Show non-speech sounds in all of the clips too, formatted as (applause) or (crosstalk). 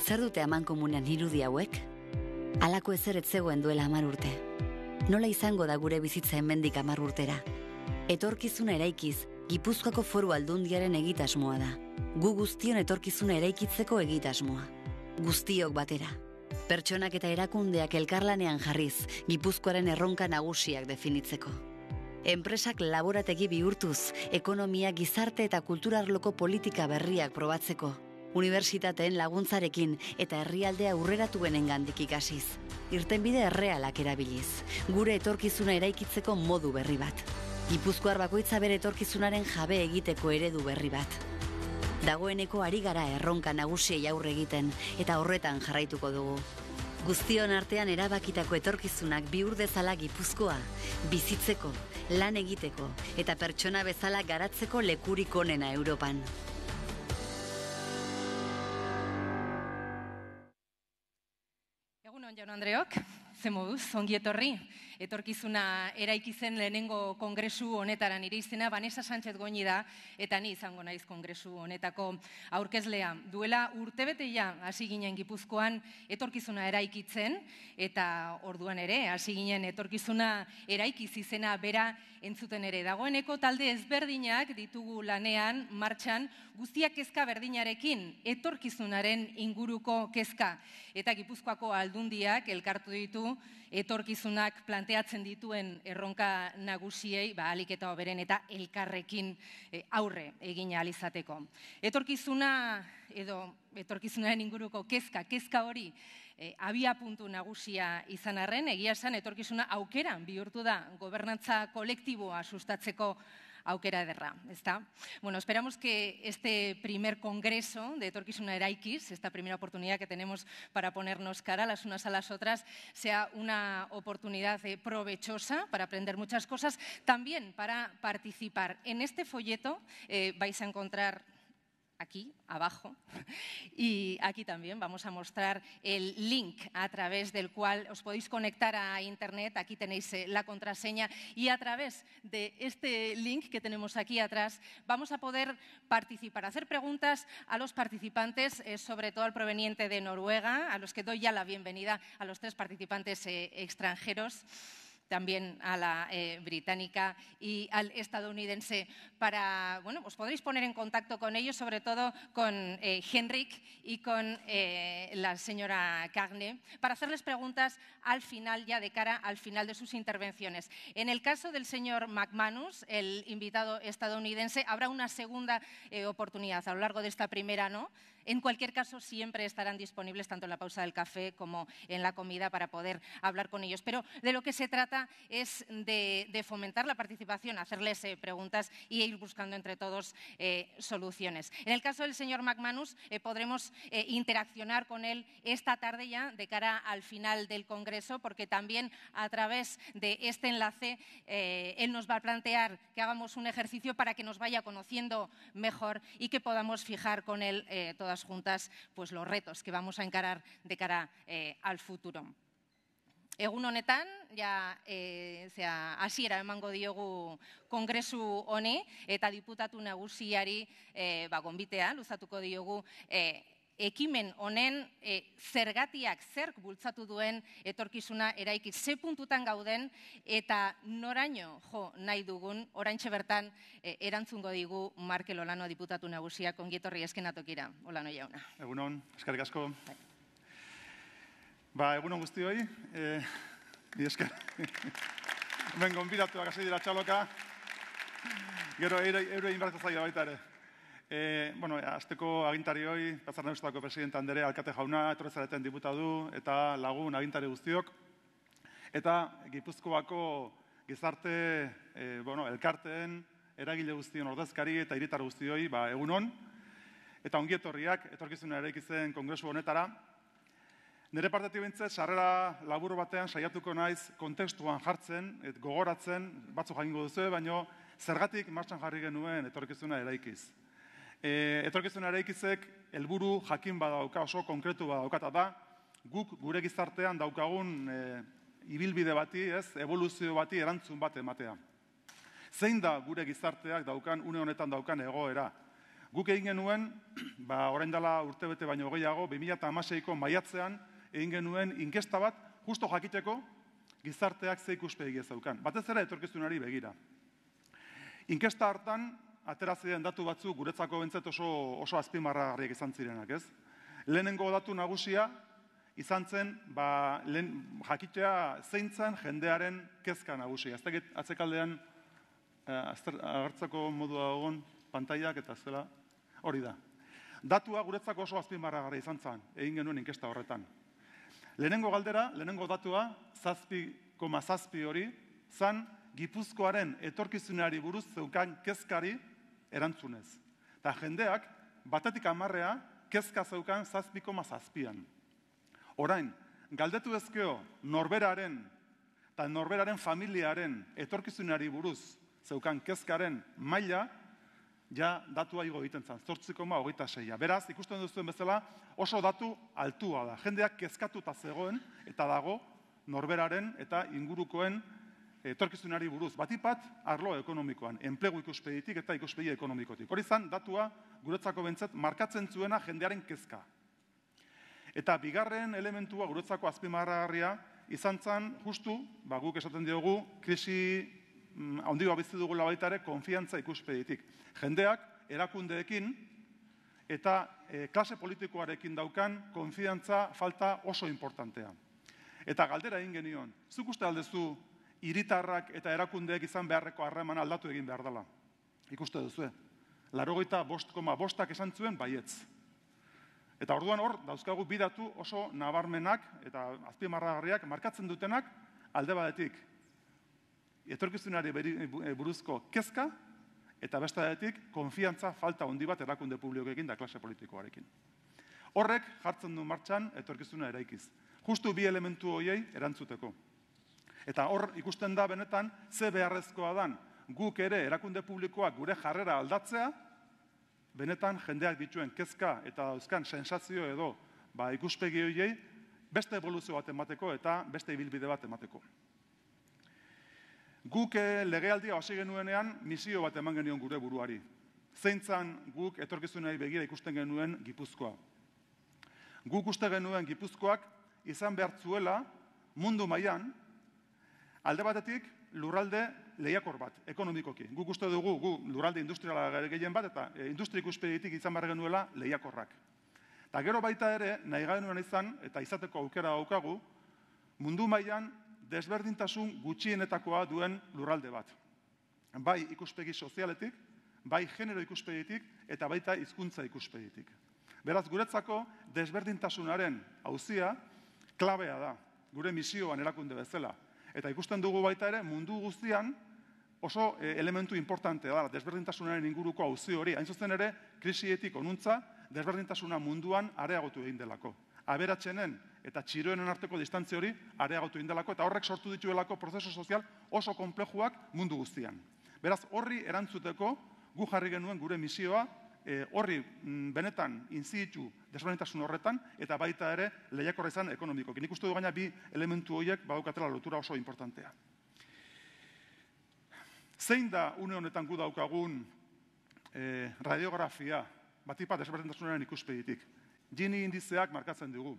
zer dute aman komunean irudi hauek? Alako ezer etzegoen duela amar urte. Nola izango da gure bizitza hemendik amar urtera? Etorkizuna eraikiz, Gipuzkoako foru aldundiaren egitasmoa da. Gu guztion etorkizuna eraikitzeko egitasmoa. Guztiok batera. Pertsonak eta erakundeak elkarlanean jarriz, Gipuzkoaren erronka nagusiak definitzeko. Enpresak laborategi bihurtuz, ekonomia, gizarte eta kulturarloko politika berriak probatzeko unibertsitateen laguntzarekin eta herrialdea urreratu benen gandik ikasiz. Irtenbide errealak erabiliz, gure etorkizuna eraikitzeko modu berri bat. Gipuzkoar bakoitza bere etorkizunaren jabe egiteko eredu berri bat. Dagoeneko ari gara erronka nagusiei aurre egiten eta horretan jarraituko dugu. Guztion artean erabakitako etorkizunak bihur dezala Gipuzkoa, bizitzeko, lan egiteko eta pertsona bezala garatzeko lekurik onena Europan. Andreok, ze moduz, ongi etorri etorkizuna eraiki zen lehenengo kongresu honetaran ire izena, Vanessa Sánchez goini da, eta ni izango naiz kongresu honetako aurkezlea. Duela urte hasi ginen gipuzkoan etorkizuna eraikitzen, eta orduan ere, hasi ginen etorkizuna eraiki bera entzuten ere. Dagoeneko talde ezberdinak ditugu lanean, martxan, guztiak kezka berdinarekin etorkizunaren inguruko kezka. Eta gipuzkoako aldundiak elkartu ditu etorkizunak planteatzen dituen erronka nagusiei, ba, alik eta oberen eta elkarrekin eh, aurre egin alizateko. Etorkizuna edo etorkizunaren inguruko kezka, kezka hori eh, abiapuntu abia puntu nagusia izan arren, egia esan etorkizuna aukeran bihurtu da gobernantza kolektiboa sustatzeko aukera ederra, ¿está? Bueno, esperamos que este primer congreso de Una Eraikis, esta primera oportunidad que tenemos para ponernos cara las unas a las otras, sea una oportunidad eh, provechosa para aprender muchas cosas, también para participar. En este folleto eh, vais a encontrar aquí abajo y aquí también vamos a mostrar el link a través del cual os podéis conectar a Internet. Aquí tenéis eh, la contraseña y a través de este link que tenemos aquí atrás vamos a poder participar, hacer preguntas a los participantes, eh, sobre todo al proveniente de Noruega, a los que doy ya la bienvenida a los tres participantes eh, extranjeros también a la eh, británica y al estadounidense. Para, bueno, os podréis poner en contacto con ellos, sobre todo con eh, Henrik y con eh, la señora Carne, para hacerles preguntas al final, ya de cara al final de sus intervenciones. En el caso del señor McManus, el invitado estadounidense, habrá una segunda oportunidad. A lo largo de esta primera, ¿no? En cualquier caso, siempre estarán disponibles tanto en la pausa del café como en la comida para poder hablar con ellos. Pero de lo que se trata es de, fomentar la participación, hacerles eh, preguntas y ir buscando entre todos eh, soluciones. En el caso del señor McManus, eh, podremos interaccionar con él esta tarde ya de cara al final del Congreso, porque también a través de este enlace él nos va a plantear que hagamos un ejercicio para que nos vaya conociendo mejor y que podamos fijar con él todas todas juntas pues, los retos que vamos a encarar de cara eh, al futuro. Egun honetan, ja, e, zera, asiera emango diogu kongresu honi, eta diputatu nagusiari e, ba, gombitea, luzatuko diogu, e, ekimen honen e, zergatiak zerk bultzatu duen etorkizuna eraiki ze puntutan gauden eta noraino jo nahi dugun oraintxe bertan e, erantzungo digu Markel Olanoa diputatu nagusia kongietorri tokira, Olano jauna. Egunon, eskari asko. Ba, egunon guzti hoi. E, ni esker. Ben (laughs) gombidatu, akasei dira txaloka. Gero, euro, euro baita ere. Eh, bueno, azteko agintari hoi, Batzar Neustako presidenta andere, alkate jauna, etorrezareten diputadu eta lagun agintari guztiok. Eta Gipuzkoako gizarte, eh, bueno, elkarteen, eragile guztion ordezkari eta iritar guztioi, ba, egunon. Eta ongi etorriak, etorkizuna ere ikizen kongresu honetara. Nere partetik sarrera laburu batean saiatuko naiz kontekstuan jartzen, et gogoratzen, batzu jakingo duzu, baina zergatik martxan jarri genuen etorkizuna eraikiz. E, etorkizun eraikitzek helburu jakin badauka oso konkretu badaukata da, guk gure gizartean daukagun e, ibilbide bati, ez, evoluzio bati erantzun bat ematea. Zein da gure gizarteak daukan, une honetan daukan egoera? Guk egin genuen, (clears throat) ba, orain dela urtebete baino gehiago, 2008ko maiatzean egin genuen inkesta bat, justo jakiteko, gizarteak ze ikuspegi ez daukan. Batez ere, etorkizunari begira. Inkesta hartan, ateratzen datu batzu guretzako bentzat oso, oso azpimarragarriak izan zirenak, ez? Lehenengo datu nagusia, izan zen, ba, lehen, jakitea zeintzen jendearen kezka nagusia. Ez tegit, atzekaldean, eh, agertzako modua egon, pantaiak eta zela, hori da. Datua guretzako oso azpimarragarri izan zen, egin genuen inkesta horretan. Lehenengo galdera, lehenengo datua, zazpi, zazpi hori, zan, Gipuzkoaren etorkizunari buruz zeukan kezkari, erantzunez. Eta jendeak, batetik amarrea, kezka zeukan zazpiko mazazpian. Orain, galdetu ezkeo norberaren eta norberaren familiaren etorkizunari buruz zeukan kezkaren maila, ja datua igo egiten zan, zortziko ma hogeita seia. Beraz, ikusten duzuen bezala, oso datu altua da. Jendeak kezkatuta zegoen eta dago norberaren eta ingurukoen etorkizunari buruz, bat ipat, arlo ekonomikoan, enplegu ikuspeditik eta ikuspedia ekonomikotik. Hor izan, datua, guretzako bentzat, markatzen zuena jendearen kezka. Eta bigarren elementua guretzako azpimarra izan zan, justu, ba, guk esaten diogu, krisi, ahondi mm, dugu labaitare, konfiantza ikuspeditik. Jendeak, erakundeekin, eta e, klase politikoarekin daukan, konfiantza falta oso importantea. Eta galdera egin genion, zuk uste aldezu iritarrak eta erakundeek izan beharreko harreman aldatu egin behar dela. Ikuste duzue, larogeita bost koma bostak esan zuen baietz. Eta orduan hor, dauzkagu bidatu oso nabarmenak eta azpimarragarriak markatzen dutenak alde badetik. Etorkizunari e, buruzko kezka eta besta detik, konfiantza falta handi bat erakunde publikoekin da klase politikoarekin. Horrek jartzen du martxan etorkizuna eraikiz. Justu bi elementu hoiei erantzuteko. Eta hor ikusten da benetan, ze beharrezkoa dan, guk ere erakunde publikoak gure jarrera aldatzea, benetan jendeak dituen kezka eta dauzkan sensazio edo ba, ikuspegi horiei, beste evoluzio bat emateko eta beste ibilbide bat emateko. Guk eh, legealdia hasi genuenean, misio bat eman genion gure buruari. Zeintzan guk etorkizunari begira ikusten genuen gipuzkoa. Guk uste genuen gipuzkoak izan behar zuela mundu mailan Alde batetik, lurralde lehiakor bat, ekonomikoki. Guk uste dugu, gu lurralde industriala gehien bat, eta eh, industria industriik izan behar genuela lehiakorrak. Eta gero baita ere, nahi gaenuen izan, eta izateko aukera daukagu, mundu mailan desberdintasun gutxienetakoa duen lurralde bat. Bai ikuspegi sozialetik, bai genero ikuspegitik, eta baita hizkuntza ikuspegitik. Beraz, guretzako desberdintasunaren hauzia, klabea da, gure misioan erakunde bezala. Eta ikusten dugu baita ere, mundu guztian oso e, elementu importante da, desberdintasunaren inguruko auzi hori, hain zuzen ere, krisietik onuntza, desberdintasuna munduan areagotu egin delako. Aberatzenen eta txiroenen arteko distantzi hori areagotu egin delako, eta horrek sortu dituelako prozesu sozial oso konplejuak mundu guztian. Beraz, horri erantzuteko, gu jarri genuen gure misioa, Eh, horri mm, benetan inziditu desbanetasun horretan, eta baita ere lehiakorra izan ekonomiko. Nik uste du gaina bi elementu horiek badaukatela lotura oso importantea. Zein da une honetan gu daukagun eh, radiografia, bat ipa desbanetasunaren ikuspeditik? Gini indizeak markatzen dugu.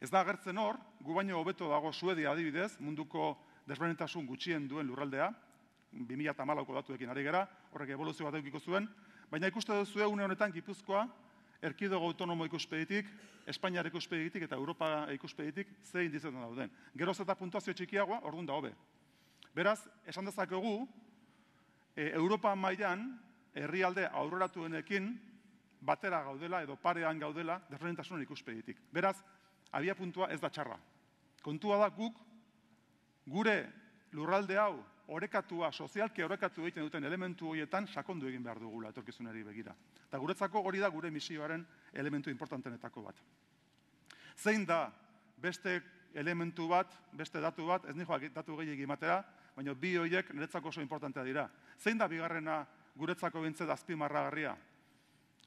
Ez da agertzen hor, gu baino hobeto dago suedia adibidez munduko desbanetasun gutxien duen lurraldea, 2000 ko datuekin ari gara, horrek evoluzio bat eukiko zuen, Baina ikuste duzu egun honetan Gipuzkoa erkidego autonomo ikuspegitik, Espainiar ikuspegitik eta Europa ikuspegitik zein indizetan dauden. Geroz eta puntuazio txikiagoa, orduan da hobe. Beraz, esan dezakegu, e, Europa mailan herrialde aurroratuenekin batera gaudela edo parean gaudela desorientasun ikuspegitik. Beraz, abia puntua ez da txarra. Kontua da guk gure lurralde hau orekatua, sozialke orekatu egiten duten elementu horietan sakondu egin behar dugula etorkizunari begira. Eta guretzako hori da gure misioaren elementu importantenetako bat. Zein da beste elementu bat, beste datu bat, ez nioa datu gehi egimatera, baina bi horiek niretzako oso importantea dira. Zein da bigarrena guretzako bintze dazpi marragarria?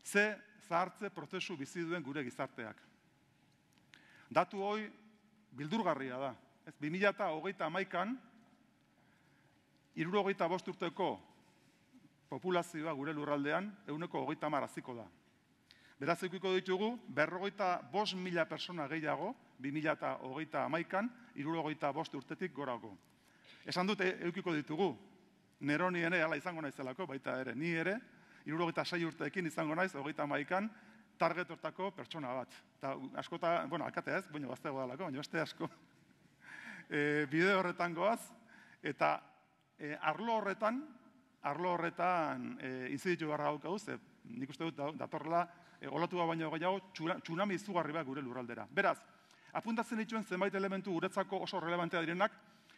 Ze zahartze prozesu bizi duen gure gizarteak. Datu hoi bildurgarria da. Ez, 2008 an Irurogeita bost urteko populazioa gure lurraldean, euneko hogeita maraziko da. Beraz, eukiko ditugu, berrogeita bost mila persona gehiago, bi eta hogeita amaikan, irurogeita bost urtetik gorago. Esan dute eukiko ditugu, nero nien ere, ala izango naizelako, baita ere, ni ere, irurogeita sei urteekin izango naiz, hogeita amaikan, target hortako pertsona bat. Eta askota, bueno, akatea ez, baina bazteago dalako, baina beste asko. (laughs) Eh, bide horretan goaz, eta eh, arlo horretan, arlo horretan eh, inziditu garra gauk ze nik uste dut datorla, e, eh, olatu baino gehiago, tsunami izugarri bat gure lurraldera. Beraz, apuntatzen dituen zenbait elementu guretzako oso relevantea direnak,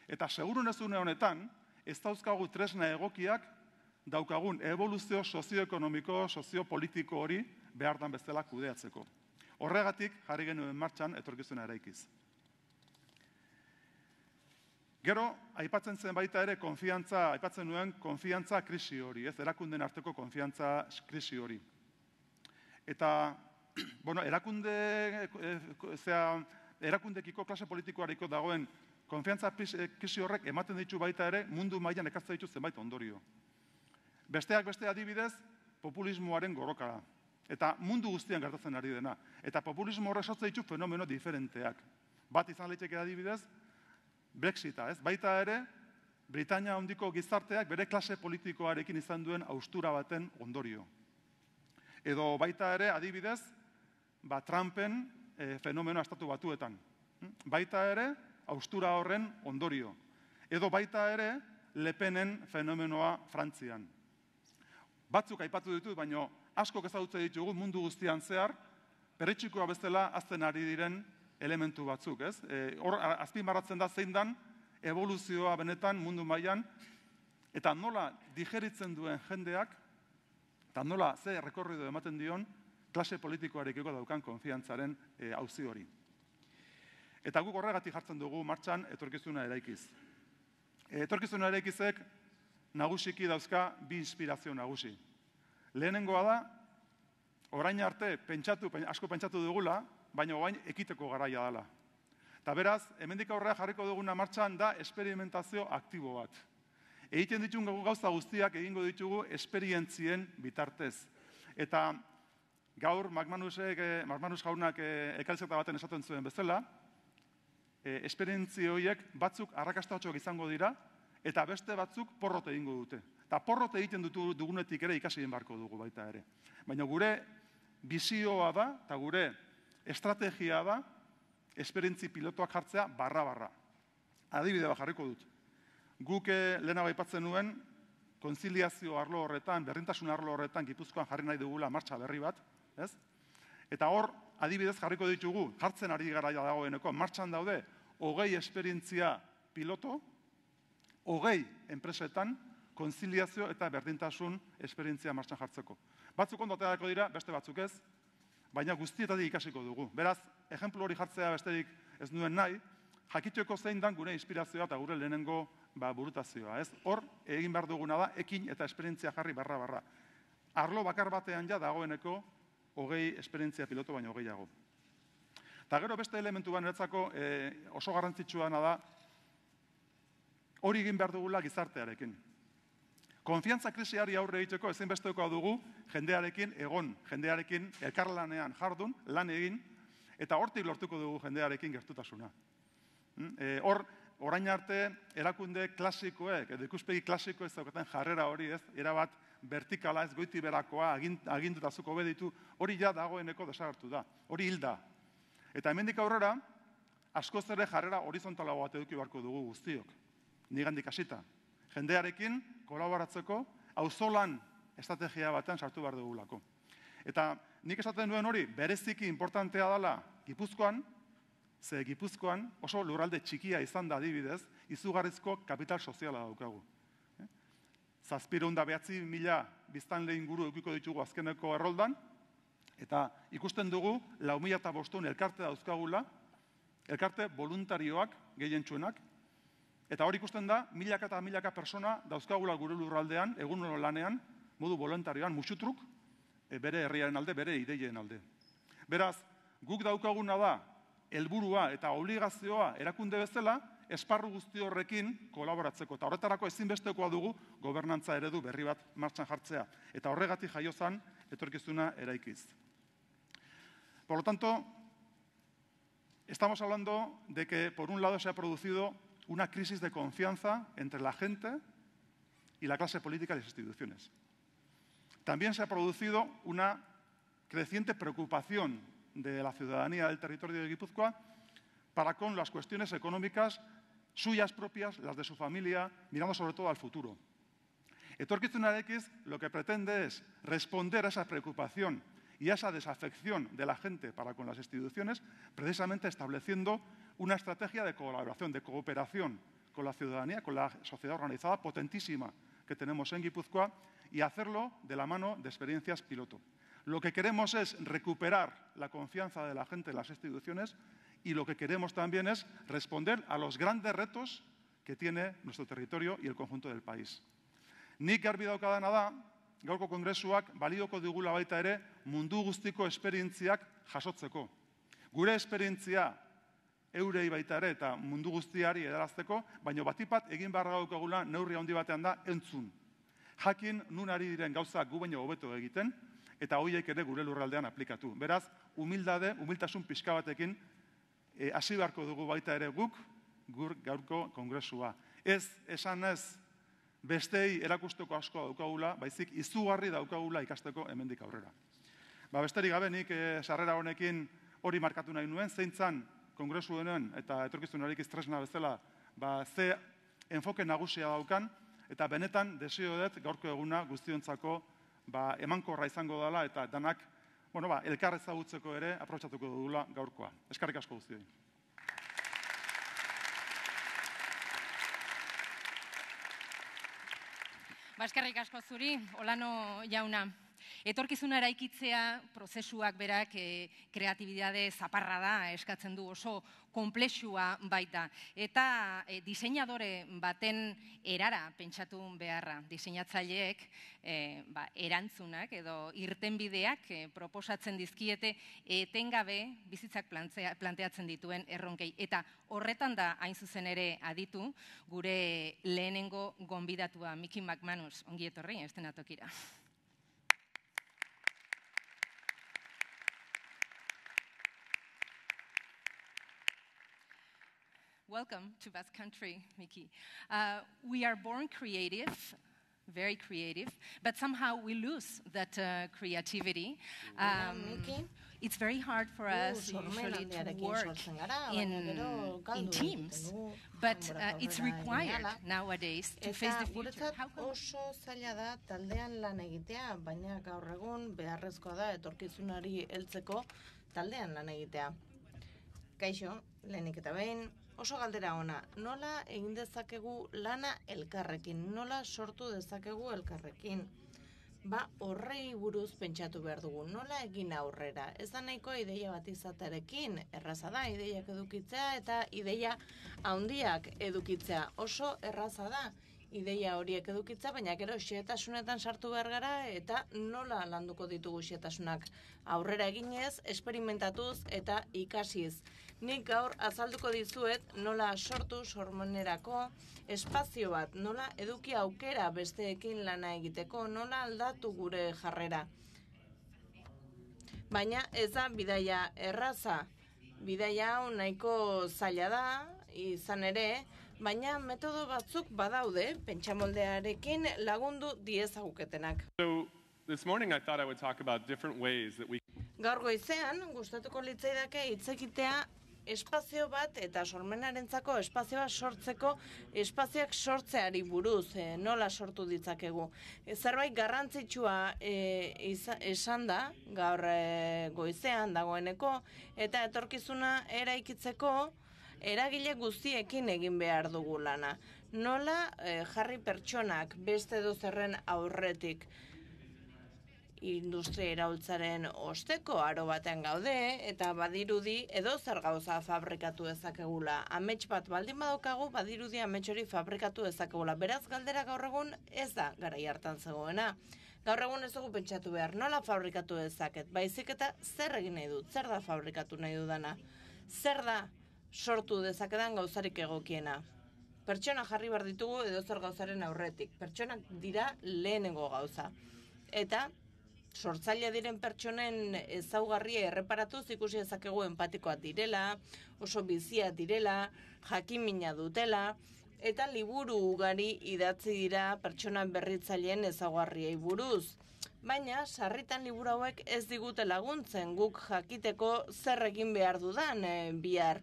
eta segurun ez honetan, ez dauzkagu tresna egokiak daukagun evoluzio sozioekonomiko, soziopolitiko hori behardan bezala kudeatzeko. Horregatik, jarri genuen martxan, etorkizuna eraikiz. Gero, aipatzen zen baita ere konfiantza, aipatzen nuen konfiantza krisi hori, ez, erakunden arteko konfiantza krisi hori. Eta, (clears throat) bueno, erakunde, eh, zera, erakundekiko klase politikoariko dagoen konfiantza eh, krisi horrek ematen ditu baita ere mundu mailan ekartza ditu zenbait ondorio. Besteak beste adibidez, populismoaren gorokara. Eta mundu guztian gertatzen ari dena. Eta populismo horrek sortzen ditu fenomeno diferenteak. Bat izan leiteke adibidez, Brexita, ez? Baita ere, Britania hondiko gizarteak bere klase politikoarekin izan duen austura baten ondorio. Edo baita ere, adibidez, ba, Trumpen e, eh, fenomenoa estatu batuetan. Hmm? Baita ere, austura horren ondorio. Edo baita ere, lepenen fenomenoa Frantzian. Batzuk aipatu ditut, baino asko kezagutze ditugu mundu guztian zehar, perritxikoa bezala azten ari diren elementu batzuk, ez? E, hor, da zein dan, evoluzioa benetan mundu mailan eta nola digeritzen duen jendeak, eta nola ze rekorrido ematen dion, klase politikoarekiko daukan konfiantzaren e, auzi hori. Eta guk horregatik jartzen dugu martxan etorkizuna eraikiz. E, etorkizuna eraikizek nagusiki dauzka bi inspirazio nagusi. Lehenengoa da, orain arte pentsatu, asko pentsatu dugula, baina bain ekiteko garaia dela. Eta beraz, hemendik aurrera jarriko duguna martxan da esperimentazio aktibo bat. Egiten ditugun gau gauza guztiak egingo ditugu esperientzien bitartez. Eta gaur Magmanusek, eh, Magmanus jaunak ekalzeta eh, baten esaten zuen bezala, e, batzuk arrakastatxoak izango dira, eta beste batzuk porrot egingo dute. Eta porrot egiten dutu dugunetik ere ikasi barko dugu baita ere. Baina gure bizioa da, eta gure estrategia da esperientzi pilotoak jartzea barra-barra. Adibide bat jarriko dut. Guke eh, lehena baipatzen nuen, konziliazio arlo horretan, berdintasun arlo horretan, gipuzkoan jarri nahi dugula martxa berri bat, ez? Eta hor, adibidez jarriko ditugu, jartzen ari garaia dagoeneko, martxan daude, hogei esperientzia piloto, hogei enpresetan, konziliazio eta berdintasun esperientzia martxan jartzeko. Batzuk ondo aterako dira, beste batzuk ez, baina guztietatik ikasiko dugu. Beraz, ejemplu hori jartzea besterik ez nuen nahi, jakitxeko zein dan gure inspirazioa eta gure lehenengo ba, burutazioa. Ez? Hor, egin behar duguna da, ekin eta esperientzia jarri barra barra. Arlo bakar batean ja dagoeneko, hogei esperientzia piloto baino gehiago. Eta gero beste elementu ban eratzako e, eh, oso garrantzitsua da, hori egin behar dugula gizartearekin. Konfiantza krisiari aurre egiteko ezinbesteko dugu jendearekin egon, jendearekin elkarlanean jardun, lan egin, eta hortik lortuko dugu jendearekin gertutasuna. Hmm? E, hor, orain arte, erakunde klasikoek, edo ikuspegi klasiko ez daukaten jarrera hori ez, erabat vertikala ez goiti berakoa, agindu dazuko beditu, hori ja dagoeneko desagertu da, hori hilda. Eta hemendik aurrera, askoz ere jarrera horizontala eduki dugu guztiok. Nigandik hasita, jendearekin kolaboratzeko auzolan estrategia batean sartu behar dugulako. Eta nik esaten duen hori, bereziki importantea dela Gipuzkoan, ze Gipuzkoan oso lurralde txikia izan da adibidez, izugarrizko kapital soziala daukagu. Eh? Zazpireun da behatzi mila biztan lehen guru eukiko ditugu azkeneko erroldan, eta ikusten dugu lau mila eta bostun elkarte dauzkagula, elkarte voluntarioak gehien txuenak, Eta hori ikusten da, milaka eta milaka persona dauzkagula gure lurraldean, egun lanean, modu voluntarioan, musutruk, e, bere herriaren alde, bere ideien alde. Beraz, guk daukaguna da, helburua eta obligazioa erakunde bezala, esparru guzti horrekin kolaboratzeko. Eta horretarako ezinbestekoa dugu gobernantza eredu berri bat martxan jartzea. Eta horregatik jaiozan etorkizuna eraikiz. Por lo tanto, estamos hablando de que, por un lado, se ha producido una crisis de confianza entre la gente y la clase política y las instituciones. También se ha producido una creciente preocupación de la ciudadanía del territorio de Guipúzcoa para con las cuestiones económicas suyas propias, las de su familia, mirando sobre todo al futuro. Etorkizuna X lo que pretende es responder a esa preocupación y a esa desafección de la gente para con las instituciones, precisamente estableciendo una estrategia de colaboración, de cooperación con la ciudadanía, con la sociedad organizada potentísima que tenemos en Guipúzcoa y hacerlo de la mano de experiencias piloto. Lo que queremos es recuperar la confianza de la gente en las instituciones y lo que queremos también es responder a los grandes retos que tiene nuestro territorio y el conjunto del país. Nik garbi ha da, gaurko kongresuak balioko digula baita ere mundu guztiko esperientziak jasotzeko. Gure esperientzia eurei baita ere eta mundu guztiari edarazteko, baina batipat egin beharra gaukagula neurri handi batean da entzun. Jakin nun ari diren gauza gu baino hobeto egiten, eta hoiek ere gure lurraldean aplikatu. Beraz, humildade, humiltasun pixka batekin, eh, hasi beharko dugu baita ere guk, gur gaurko kongresua. Ez, esan ez, bestei erakusteko asko daukagula, baizik izugarri daukagula ikasteko hemendik aurrera. Ba, besterik gabe nik eh, sarrera honekin hori markatu nahi nuen, zeintzan kongresu denen eta etorkizun horiek iztresna bezala, ba, ze enfoke nagusia daukan, eta benetan desio dut gaurko eguna guztiontzako ba, emankorra izango dela eta danak bueno, ba, elkar ere aprobetsatuko dugula gaurkoa. Eskarrik asko guztioi. Baskarrik asko zuri, Olano jauna. Etorkizuna eraikitzea prozesuak berak e, kreatibidade zaparra da, eskatzen du oso konplexua baita. Eta e, diseinadore baten erara pentsatu beharra. Diseinatzaileek e, ba, erantzunak edo irtenbideak e, proposatzen dizkiete etengabe bizitzak planteatzen dituen erronkei. Eta horretan da hain zuzen ere aditu gure lehenengo gonbidatua Mickey McManus ongi etorri estenatokira. atokira. Welcome to Basque Country, Mickey. Uh, we are born creative, very creative, but somehow we lose that uh, creativity. Um, it's very hard for us usually to work in, in teams, but uh, it's required nowadays to face the future. How come? oso zaila da taldean lan egitea, baina gaur egun beharrezkoa da etorkizunari heltzeko taldean lan egitea. Kaixo, lehenik eta behin, Oso galdera ona, nola egin dezakegu lana elkarrekin, nola sortu dezakegu elkarrekin? Ba, horrei buruz pentsatu behar dugu, nola egin aurrera? Ez da nahiko ideia bat izatarekin, erraza da, ideiak edukitzea eta ideia handiak edukitzea. Oso erraza da, ideia horiek edukitza, baina gero xetasunetan sartu behar gara, eta nola landuko ditugu xetasunak aurrera eginez, esperimentatuz eta ikasiz. Nik gaur azalduko dizuet nola sortu sormonerako espazio bat, nola eduki aukera besteekin lana egiteko, nola aldatu gure jarrera. Baina ez da bidaia erraza, bidaia hau nahiko zaila da, izan ere, baina metodo batzuk badaude pentsamoldearekin lagundu diezaguketenak. we... Gaur goizean, gustatuko litzaidake itzekitea espazio bat eta sormenarentzako espazioa sortzeko espazioak sortzeari buruz eh, nola sortu ditzakegu. E, zerbait garrantzitsua e, esan da gaur goizean dagoeneko eta etorkizuna eraikitzeko eragile guztiekin egin behar dugu lana. Nola eh, jarri pertsonak beste dozerren aurretik industria iraultzaren osteko aro baten gaude eta badirudi edo zer gauza fabrikatu dezakegula. Amets bat baldin badokagu badirudi amets hori fabrikatu dezakegula. Beraz galdera gaur egun ez da garai hartan zegoena. Gaur egun ez dugu pentsatu behar nola fabrikatu dezaket. Baizik eta zer egin nahi dut, zer da fabrikatu nahi dudana. Zer da sortu dezakedan gauzarik egokiena. Pertsona jarri behar ditugu edo zer gauzaren aurretik. Pertsonak dira lehenengo gauza. Eta sortzaile diren pertsonen ezaugarria erreparatuz ikusi ezakegu empatikoa direla, oso bizia direla, jakimina dutela, eta liburu ugari idatzi dira pertsonan berritzaileen ezaugarriei buruz. Baina, sarritan liburu hauek ez digute laguntzen guk jakiteko zer egin behar dudan e, bihar.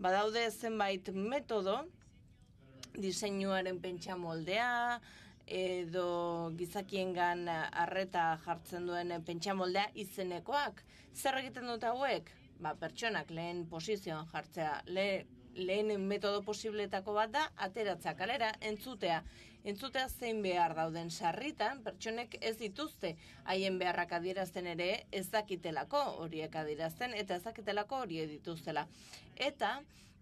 Badaude zenbait metodo, diseinuaren pentsa moldea, edo gizakiengan arreta jartzen duen pentsamoldea moldea izenekoak. Zer egiten dut hauek? Ba, pertsonak lehen posizioan jartzea, lehen metodo posibletako bat da ateratza kalera entzutea entzutea zein behar dauden sarritan, pertsonek ez dituzte haien beharrak adierazten ere ez dakitelako horiek adierazten eta ez dakitelako horiek dituztela. Eta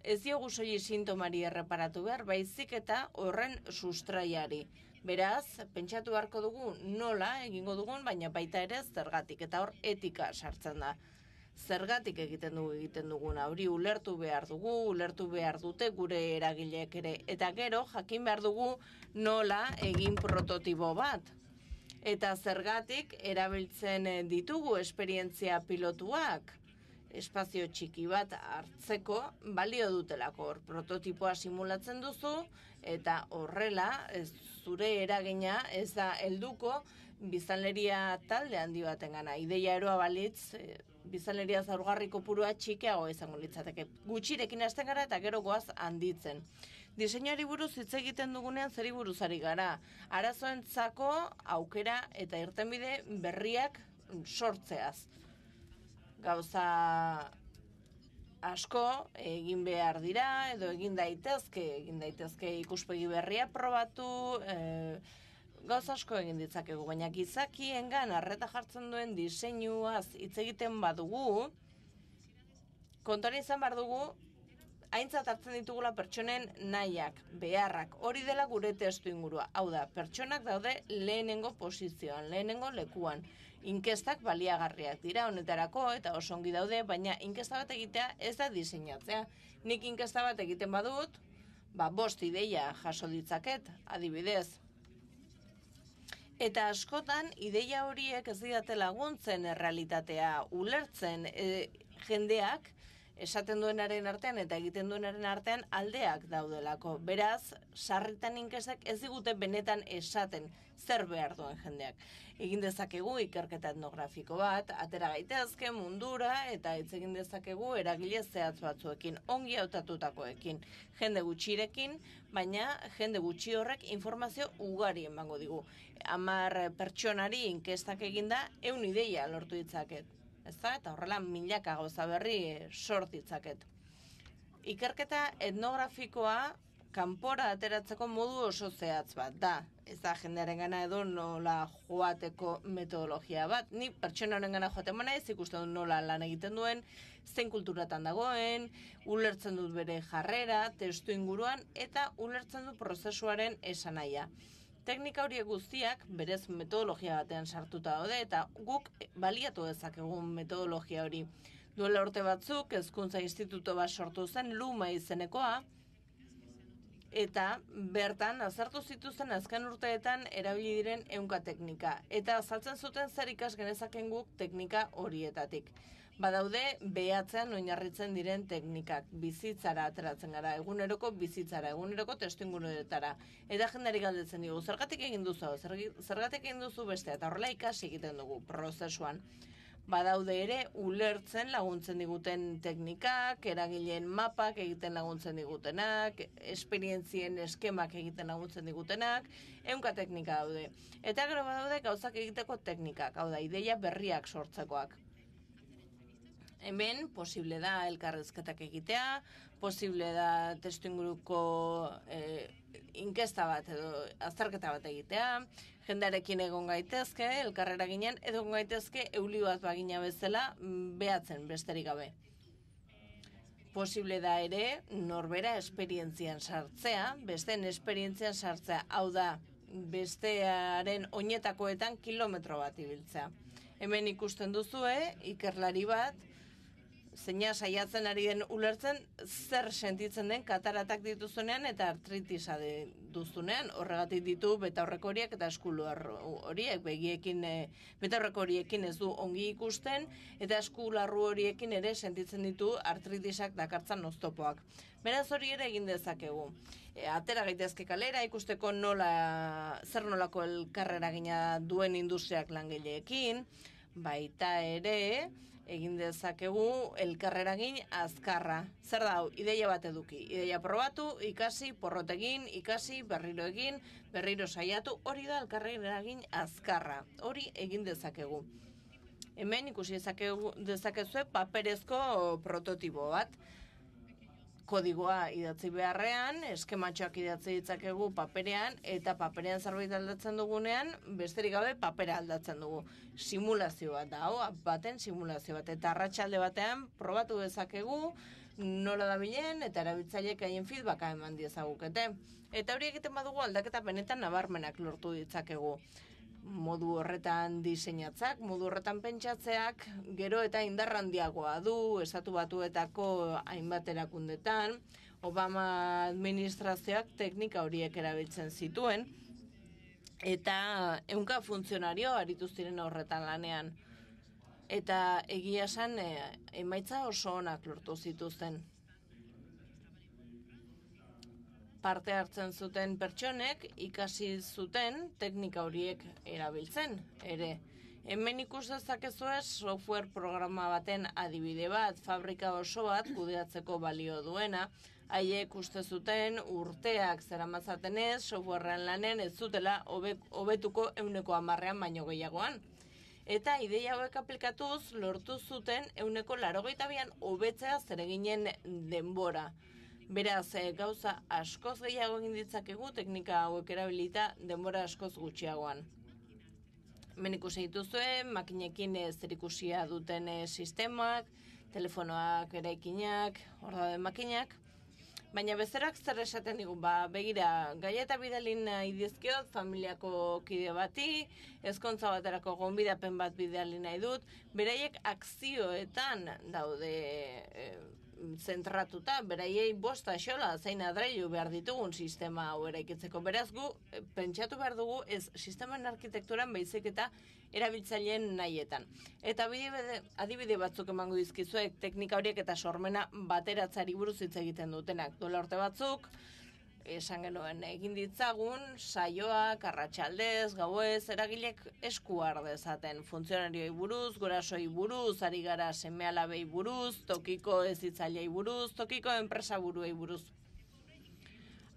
ez diogu zoi sintomari erreparatu behar, baizik eta horren sustraiari. Beraz, pentsatu harko dugu nola egingo dugun, baina baita ere zergatik eta hor etika sartzen da zergatik egiten dugu egiten dugun hori ulertu behar dugu, ulertu behar dute gure eragileek ere eta gero jakin behar dugu nola egin prototipo bat. Eta zergatik erabiltzen eh, ditugu esperientzia pilotuak espazio txiki bat hartzeko balio dutelako hor prototipoa simulatzen duzu eta horrela ez zure eragina ez da helduko bizanleria talde handi batengana ideia eroa balitz eh, bizaleria zaurgarri kopurua txikeago izango litzateke. Gutxirekin hasten gara eta gero goaz handitzen. Diseinari buruz hitz egiten dugunean zeri buruzari gara. Arazoentzako aukera eta irtenbide berriak sortzeaz. Gauza asko egin behar dira edo egin daitezke, egin daitezke ikuspegi berria probatu, eh, gauz asko egin ditzakegu, baina gizakiengan arreta jartzen duen diseinuaz hitz egiten badugu, kontuan izan bar dugu, haintzat hartzen ditugula pertsonen nahiak, beharrak, hori dela gure testu ingurua. Hau da, pertsonak daude lehenengo posizioan, lehenengo lekuan. Inkestak baliagarriak dira honetarako eta osongi daude, baina inkesta bat egitea ez da diseinatzea. Nik inkesta bat egiten badut, ba, bost ideia jaso ditzaket, adibidez, Eta askotan, ideia horiek ez didate laguntzen errealitatea ulertzen e, jendeak, esaten duenaren artean eta egiten duenaren artean aldeak daudelako. Beraz, sarritan inkesek ez digute benetan esaten zer behar duen jendeak. Egin dezakegu ikerketa etnografiko bat, atera gaitezke mundura eta ez egin dezakegu eragile zehatz batzuekin, ongi hautatutakoekin, jende gutxirekin, baina jende gutxi horrek informazio ugari emango digu. Amar pertsonari inkestak eginda, eun ideia lortu ditzaket eta horrela milaka gauza berri eh, sort ditzaket. Ikerketa etnografikoa kanpora ateratzeko modu oso zehatz bat da. Ez da jendearen gana edo nola joateko metodologia bat. Ni pertsona horren gana joaten bana ez ikusten nola lan egiten duen, zen kulturatan dagoen, ulertzen dut bere jarrera, testu inguruan, eta ulertzen dut prozesuaren esanaia. Teknika hori guztiak berez metodologia batean sartuta daude eta guk baliatu dezakegun metodologia hori. Duela urte batzuk, Hezkuntza Instituto bat sortu zen, Luma izenekoa, eta bertan azartu zituzen azken urteetan erabili diren ehunka teknika. Eta azaltzen zuten zer ikas genezaken guk teknika horietatik. Badaude, behatzean oinarritzen diren teknikak, bizitzara ateratzen gara, eguneroko bizitzara, eguneroko testu inguruetara. Eta jendari galdetzen dugu, zergatik egin duzu, zergatik egin duzu beste, eta horrela ikasi egiten dugu prozesuan. Badaude ere, ulertzen laguntzen diguten teknikak, eragileen mapak egiten laguntzen digutenak, esperientzien eskemak egiten laguntzen digutenak, eunka teknika daude. Eta gero badaude, gauzak egiteko teknikak, hau da, ideia berriak sortzekoak hemen posible da elkarrezketak egitea, posible da testu inguruko eh, inkesta bat edo azterketa bat egitea, jendarekin egon gaitezke, elkarrera ginen, edo egon gaitezke euli bat bagina bezala mm, behatzen, besterik gabe. Posible da ere norbera esperientzian sartzea, besteen esperientzian sartzea, hau da, bestearen oinetakoetan kilometro bat ibiltzea. Hemen ikusten duzue, eh, ikerlari bat, zeina saiatzen ari den ulertzen zer sentitzen den kataratak dituzunean eta artritisa duzunean horregatik ditu beta horrek horiek eta eskulu horiek begiekin e, beta horrek horiekin ez du ongi ikusten eta eskularru horiekin ere sentitzen ditu artritisak dakartzan oztopoak beraz hori ere egin dezakegu e, atera gaitezke kalera ikusteko nola zer nolako elkarrera gina duen industriak langileekin baita ere egin dezakegu elkarreragin azkarra. Zer da hau? Ideia bat eduki. Ideia probatu, ikasi porrotegin, ikasi berriro egin, berriro saiatu, hori da elkarreragin azkarra. Hori egin dezakegu. Hemen ikusi dezakezu paperezko prototipo bat kodigoa idatzi beharrean, eskematxoak idatzi ditzakegu paperean, eta paperean zerbait aldatzen dugunean, besterik gabe papera aldatzen dugu. Simulazio bat da, baten simulazio bat, eta arratsalde batean probatu dezakegu, nola da bilen, eta erabiltzaileek haien feedbacka eman diezagukete. Eta hori egiten badugu aldaketa benetan nabarmenak lortu ditzakegu modu horretan diseinatzak, modu horretan pentsatzeak, gero eta indarran du, esatu batuetako hainbat erakundetan, Obama administrazioak teknika horiek erabiltzen zituen, eta eunka funtzionario aritu ziren horretan lanean, eta egia esan eh, emaitza oso onak lortu zituzten. parte hartzen zuten pertsonek ikasi zuten teknika horiek erabiltzen ere. Hemen ikus software programa baten adibide bat, fabrika oso bat kudeatzeko balio duena, haiek uste zuten urteak zeramazaten ez, softwarean lanen ez zutela hobetuko obet, euneko amarrean baino gehiagoan. Eta ideia hauek aplikatuz lortu zuten euneko larogeitabian hobetzea zereginen denbora. Beraz, eh, gauza askoz gehiago egin ditzakegu teknika hauek erabilita denbora askoz gutxiagoan. Hemen ikusi dituzue, makinekin eh, zerikusia duten eh, sistemak, telefonoak, eraikinak, hor dauden makinak. Baina bezerak zer esaten digu, ba, begira, gaieta bidalin nahi dizkiot, familiako kide bati, ezkontza baterako gonbidapen bat bidalin nahi dut, beraiek akzioetan daude zentratuta, beraiei bost zein adreio behar ditugun sistema hau eraikitzeko. Beraz gu, eh, pentsatu behar dugu, ez sistemen arkitekturan behizik eta erabiltzaileen nahietan. Eta adibide batzuk emango dizkizuek teknika horiek eta sormena bateratzari buruz hitz egiten dutenak. Dola urte batzuk, esan genuen egin ditzagun saioak arratsaldez gauez eragilek esku dezaten funtzionarioi buruz gorasoi buruz ari gara semealabei buruz tokiko ez buruz tokiko enpresa buruei buruz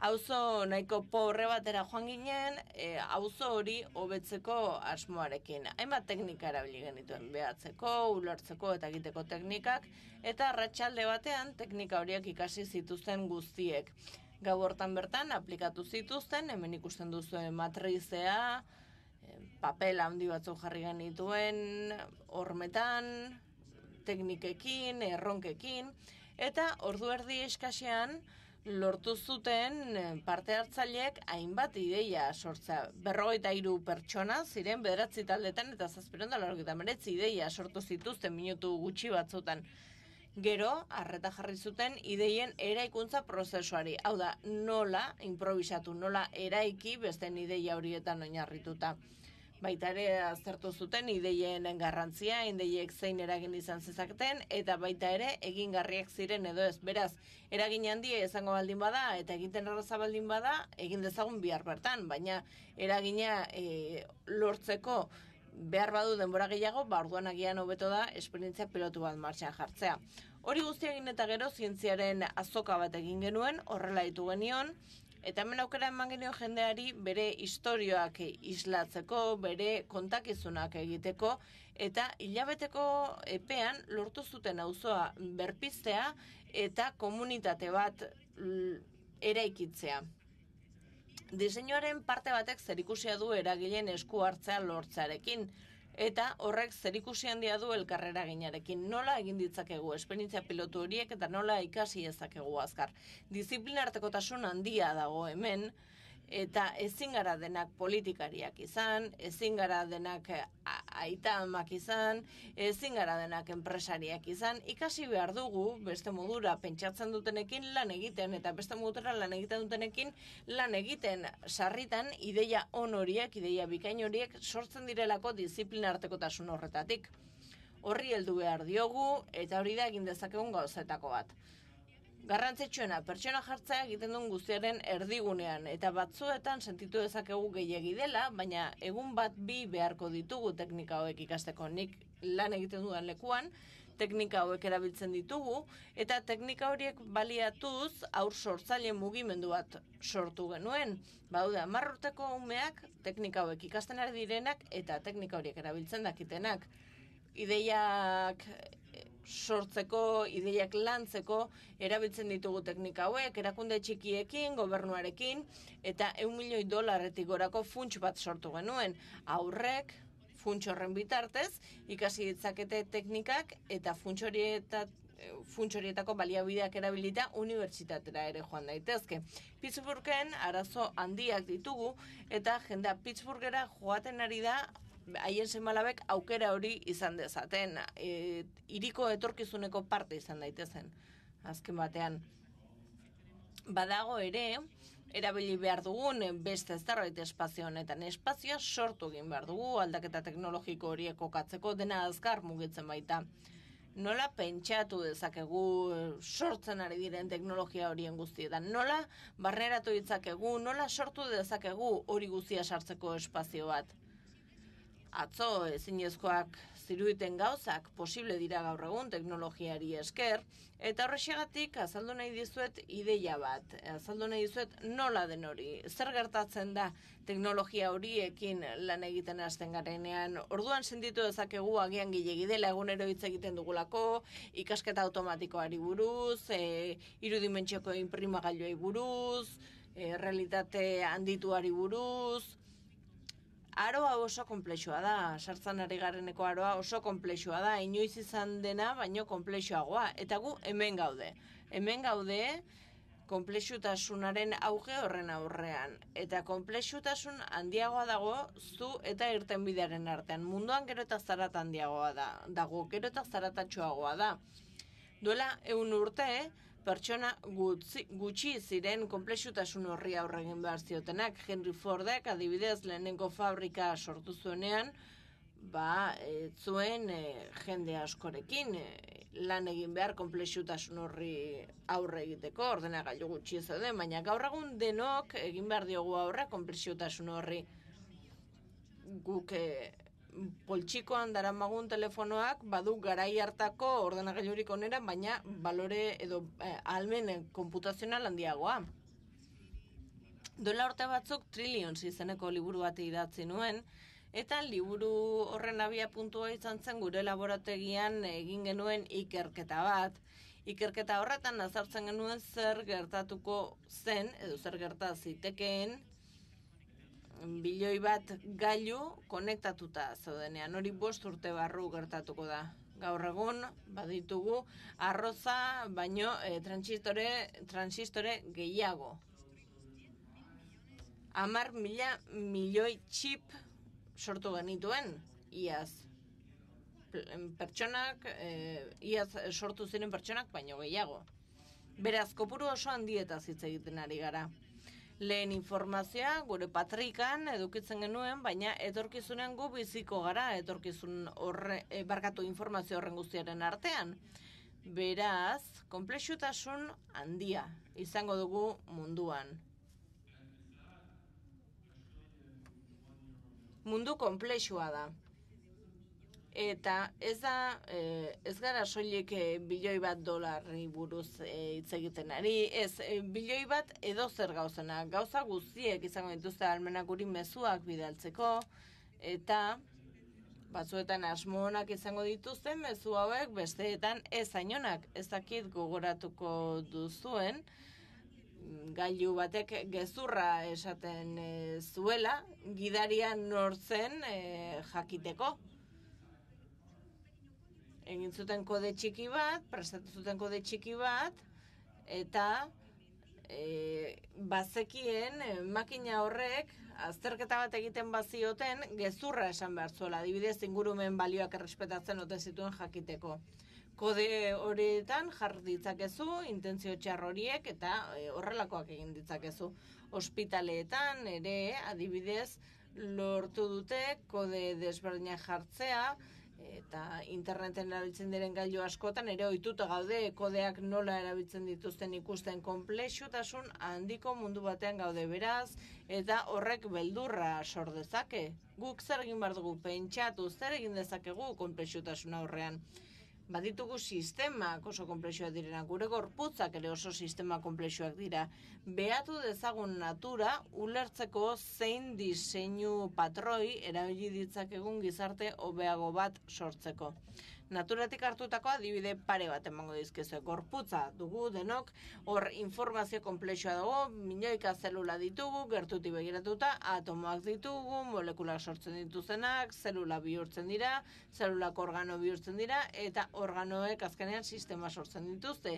Auzo nahiko porre batera joan ginen, e, auzo hori hobetzeko asmoarekin. Hainbat teknika erabili genituen behatzeko, ulertzeko eta egiteko teknikak eta arratsalde batean teknika horiek ikasi zituzten guztiek gau hortan bertan aplikatu zituzten, hemen ikusten duzu matrizea, eh, papel handi batzu jarri genituen, hormetan, teknikekin, erronkekin, eta ordu erdi eskasean, lortu zuten eh, parte hartzaileek hainbat ideia sortza. Berrogeita iru pertsona, ziren bederatzi taldetan, eta zazperon da, ideia sortu zituzten minutu gutxi batzutan. Gero, arreta jarri zuten ideien eraikuntza prozesuari. Hau da, nola improvisatu, nola eraiki beste ideia horietan oinarrituta. Baita ere aztertu zuten ideien garrantzia, ideiek zein eragin izan zezakten eta baita ere egingarriak ziren edo ez. Beraz, eragin handi izango baldin bada eta egiten erraza baldin bada, egin dezagun bihar bertan, baina eragina e, lortzeko behar badu denbora gehiago, ba orduan agian hobeto da esperientzia pilotu bat martxan jartzea. Hori guztia egin eta gero zientziaren azoka bat egin genuen, horrela ditu genion, eta hemen aukera eman genio jendeari bere istorioak islatzeko, bere kontakizunak egiteko, eta hilabeteko epean lortu zuten auzoa berpiztea eta komunitate bat eraikitzea diseinuaren parte batek zerikusia du eragileen esku hartzea lortzarekin eta horrek zerikusi handia du elkarrera ginarekin. Nola egin ditzakegu esperientzia pilotu horiek eta nola ikasi ezakegu azkar. tasun handia dago hemen, eta ezin gara denak politikariak izan, ezin gara denak eh, aita amak izan, ezin gara denak enpresariak izan, ikasi behar dugu beste modura pentsatzen dutenekin lan egiten, eta beste modura lan egiten dutenekin lan egiten sarritan ideia on horiek, ideia bikain horiek sortzen direlako disiplina harteko horretatik. Horri heldu behar diogu, eta hori da egin dezakegun gauzetako bat garrantzitsuena pertsona jartzea egiten duen guztiaren erdigunean eta batzuetan sentitu dezakegu gehiegi dela, baina egun bat bi beharko ditugu teknika hauek ikasteko nik lan egiten dudan lekuan, teknika hauek erabiltzen ditugu eta teknika horiek baliatuz aur sortzaile mugimendu bat sortu genuen. Baude 10 urteko umeak teknika hauek ikasten ari direnak eta teknika horiek erabiltzen dakitenak ideiak sortzeko, ideiak lantzeko erabiltzen ditugu teknika hauek, erakunde txikiekin, gobernuarekin eta 1 milioi dolarretik gorako funts bat sortu genuen. Aurrek funts horren bitartez ikasi ditzakete teknikak eta funts horietat funtsorietako baliabideak erabilita unibertsitatera ere joan daitezke. Pittsburghen arazo handiak ditugu eta jendea Pittsburghera joaten ari da haien semalabek aukera hori izan dezaten, e, iriko etorkizuneko parte izan daitezen, azken batean. Badago ere, erabili behar dugun beste zerbait espazio honetan espazioa sortu egin behar dugu aldaketa teknologiko horiek okatzeko, dena azkar mugitzen baita. Nola pentsatu dezakegu eh, sortzen ari diren teknologia horien guztietan? Nola barreratu ditzakegu, nola sortu dezakegu hori guztia sartzeko espazio bat? atzo ezinezkoak ziruiten gauzak posible dira gaur egun teknologiari esker, eta horrexegatik azaldu nahi dizuet ideia bat, azaldu nahi dizuet nola den hori, zer gertatzen da teknologia horiekin lan egiten hasten garenean, orduan sentitu dezakegu agian gilegi dela egunero hitz egiten dugulako, ikasketa automatikoari buruz, e, irudimentxeko buruz, e, realitate handituari buruz, aroa oso komplexua da, sartzan ari gareneko aroa oso komplexua da, inoiz izan dena, baino goa. eta gu hemen gaude. Hemen gaude, komplexutasunaren auge horren aurrean. Eta komplexutasun handiagoa dago zu eta irtenbidearen artean. Munduan gero eta zarat handiagoa da, dago gero eta zaratatxoagoa da. Duela, eun urte, eh? pertsona gutzi, gutxi ziren komplexutasun horri aurregin behar ziotenak. Henry Fordek adibidez lehenengo fabrika sortu zuenean, ba, e, zuen e, jende askorekin e, lan egin behar konplexutasun horri aurre egiteko, ordena gailu gutxi ez den, baina gaur egun denok egin behar diogu aurre komplexutasun horri guke poltsikoan daramagun telefonoak badu garai hartako ordenagailurik onera, baina balore edo eh, almen eh, konputazional handiagoa. Dola urte batzuk Trillions izeneko liburu bat idatzi nuen, eta liburu horren abia puntua izan zen gure laborategian egin genuen ikerketa bat. Ikerketa horretan azartzen genuen zer gertatuko zen, edo zer gerta zitekeen, biloi bat gailu konektatuta zaudenean, hori bost urte barru gertatuko da. Gaur egun baditugu arroza baino e, transistore, transistore gehiago. Amar milioi txip sortu genituen, iaz. Pertsonak, e, sortu ziren pertsonak baino gehiago. Beraz, kopuru oso handieta zitza egiten ari gara lehen informazioa gure patrikan edukitzen genuen, baina etorkizunean gu biziko gara, etorkizun horre, barkatu informazio horren guztiaren artean. Beraz, komplexutasun handia izango dugu munduan. Mundu komplexua da. Eta ez da, eh, ez gara soilik biloi eh, bat dolarri buruz eh, hitz egiten ari, ez Biloi bat edo zer gauzena, gauza guztiek izango dituzte almenak guri mezuak bidaltzeko, eta batzuetan asmonak izango dituzten mezu hauek besteetan ez ainonak, ez gogoratuko duzuen, gailu batek gezurra esaten zuela, gidaria nortzen e, jakiteko, egin zuten kode txiki bat, prestatu zuten kode txiki bat, eta e, bazekien e, makina horrek azterketa bat egiten bazioten gezurra esan behar zuela, dibidez ingurumen balioak errespetatzen ote zituen jakiteko. Kode horietan jar ditzakezu, intentzio txar horiek eta e, horrelakoak egin ditzakezu. Ospitaleetan ere adibidez lortu dute kode desberdinak jartzea, eta interneten erabiltzen diren gailu askotan ere ohituta gaude kodeak nola erabiltzen dituzten ikusten kompleksotasun handiko mundu batean gaude beraz eta horrek beldurra sor dezake guk zer egin badugu pentsatu zer egin dezakegu kompleksotasun aurrean baditugu sistemak oso komplexua direna gure gorputzak ere oso sistema komplexuak dira beatu dezagun natura ulertzeko zein diseinu patroi erabili ditzak egun gizarte hobeago bat sortzeko naturatik hartutakoa adibide pare bat emango dizkezu gorputza dugu denok hor informazio kompleksua dago milioika zelula ditugu gertuti begiratuta atomoak ditugu molekula sortzen dituzenak zelula bihurtzen dira zelulak organo bihurtzen dira eta organoek azkenean sistema sortzen dituzte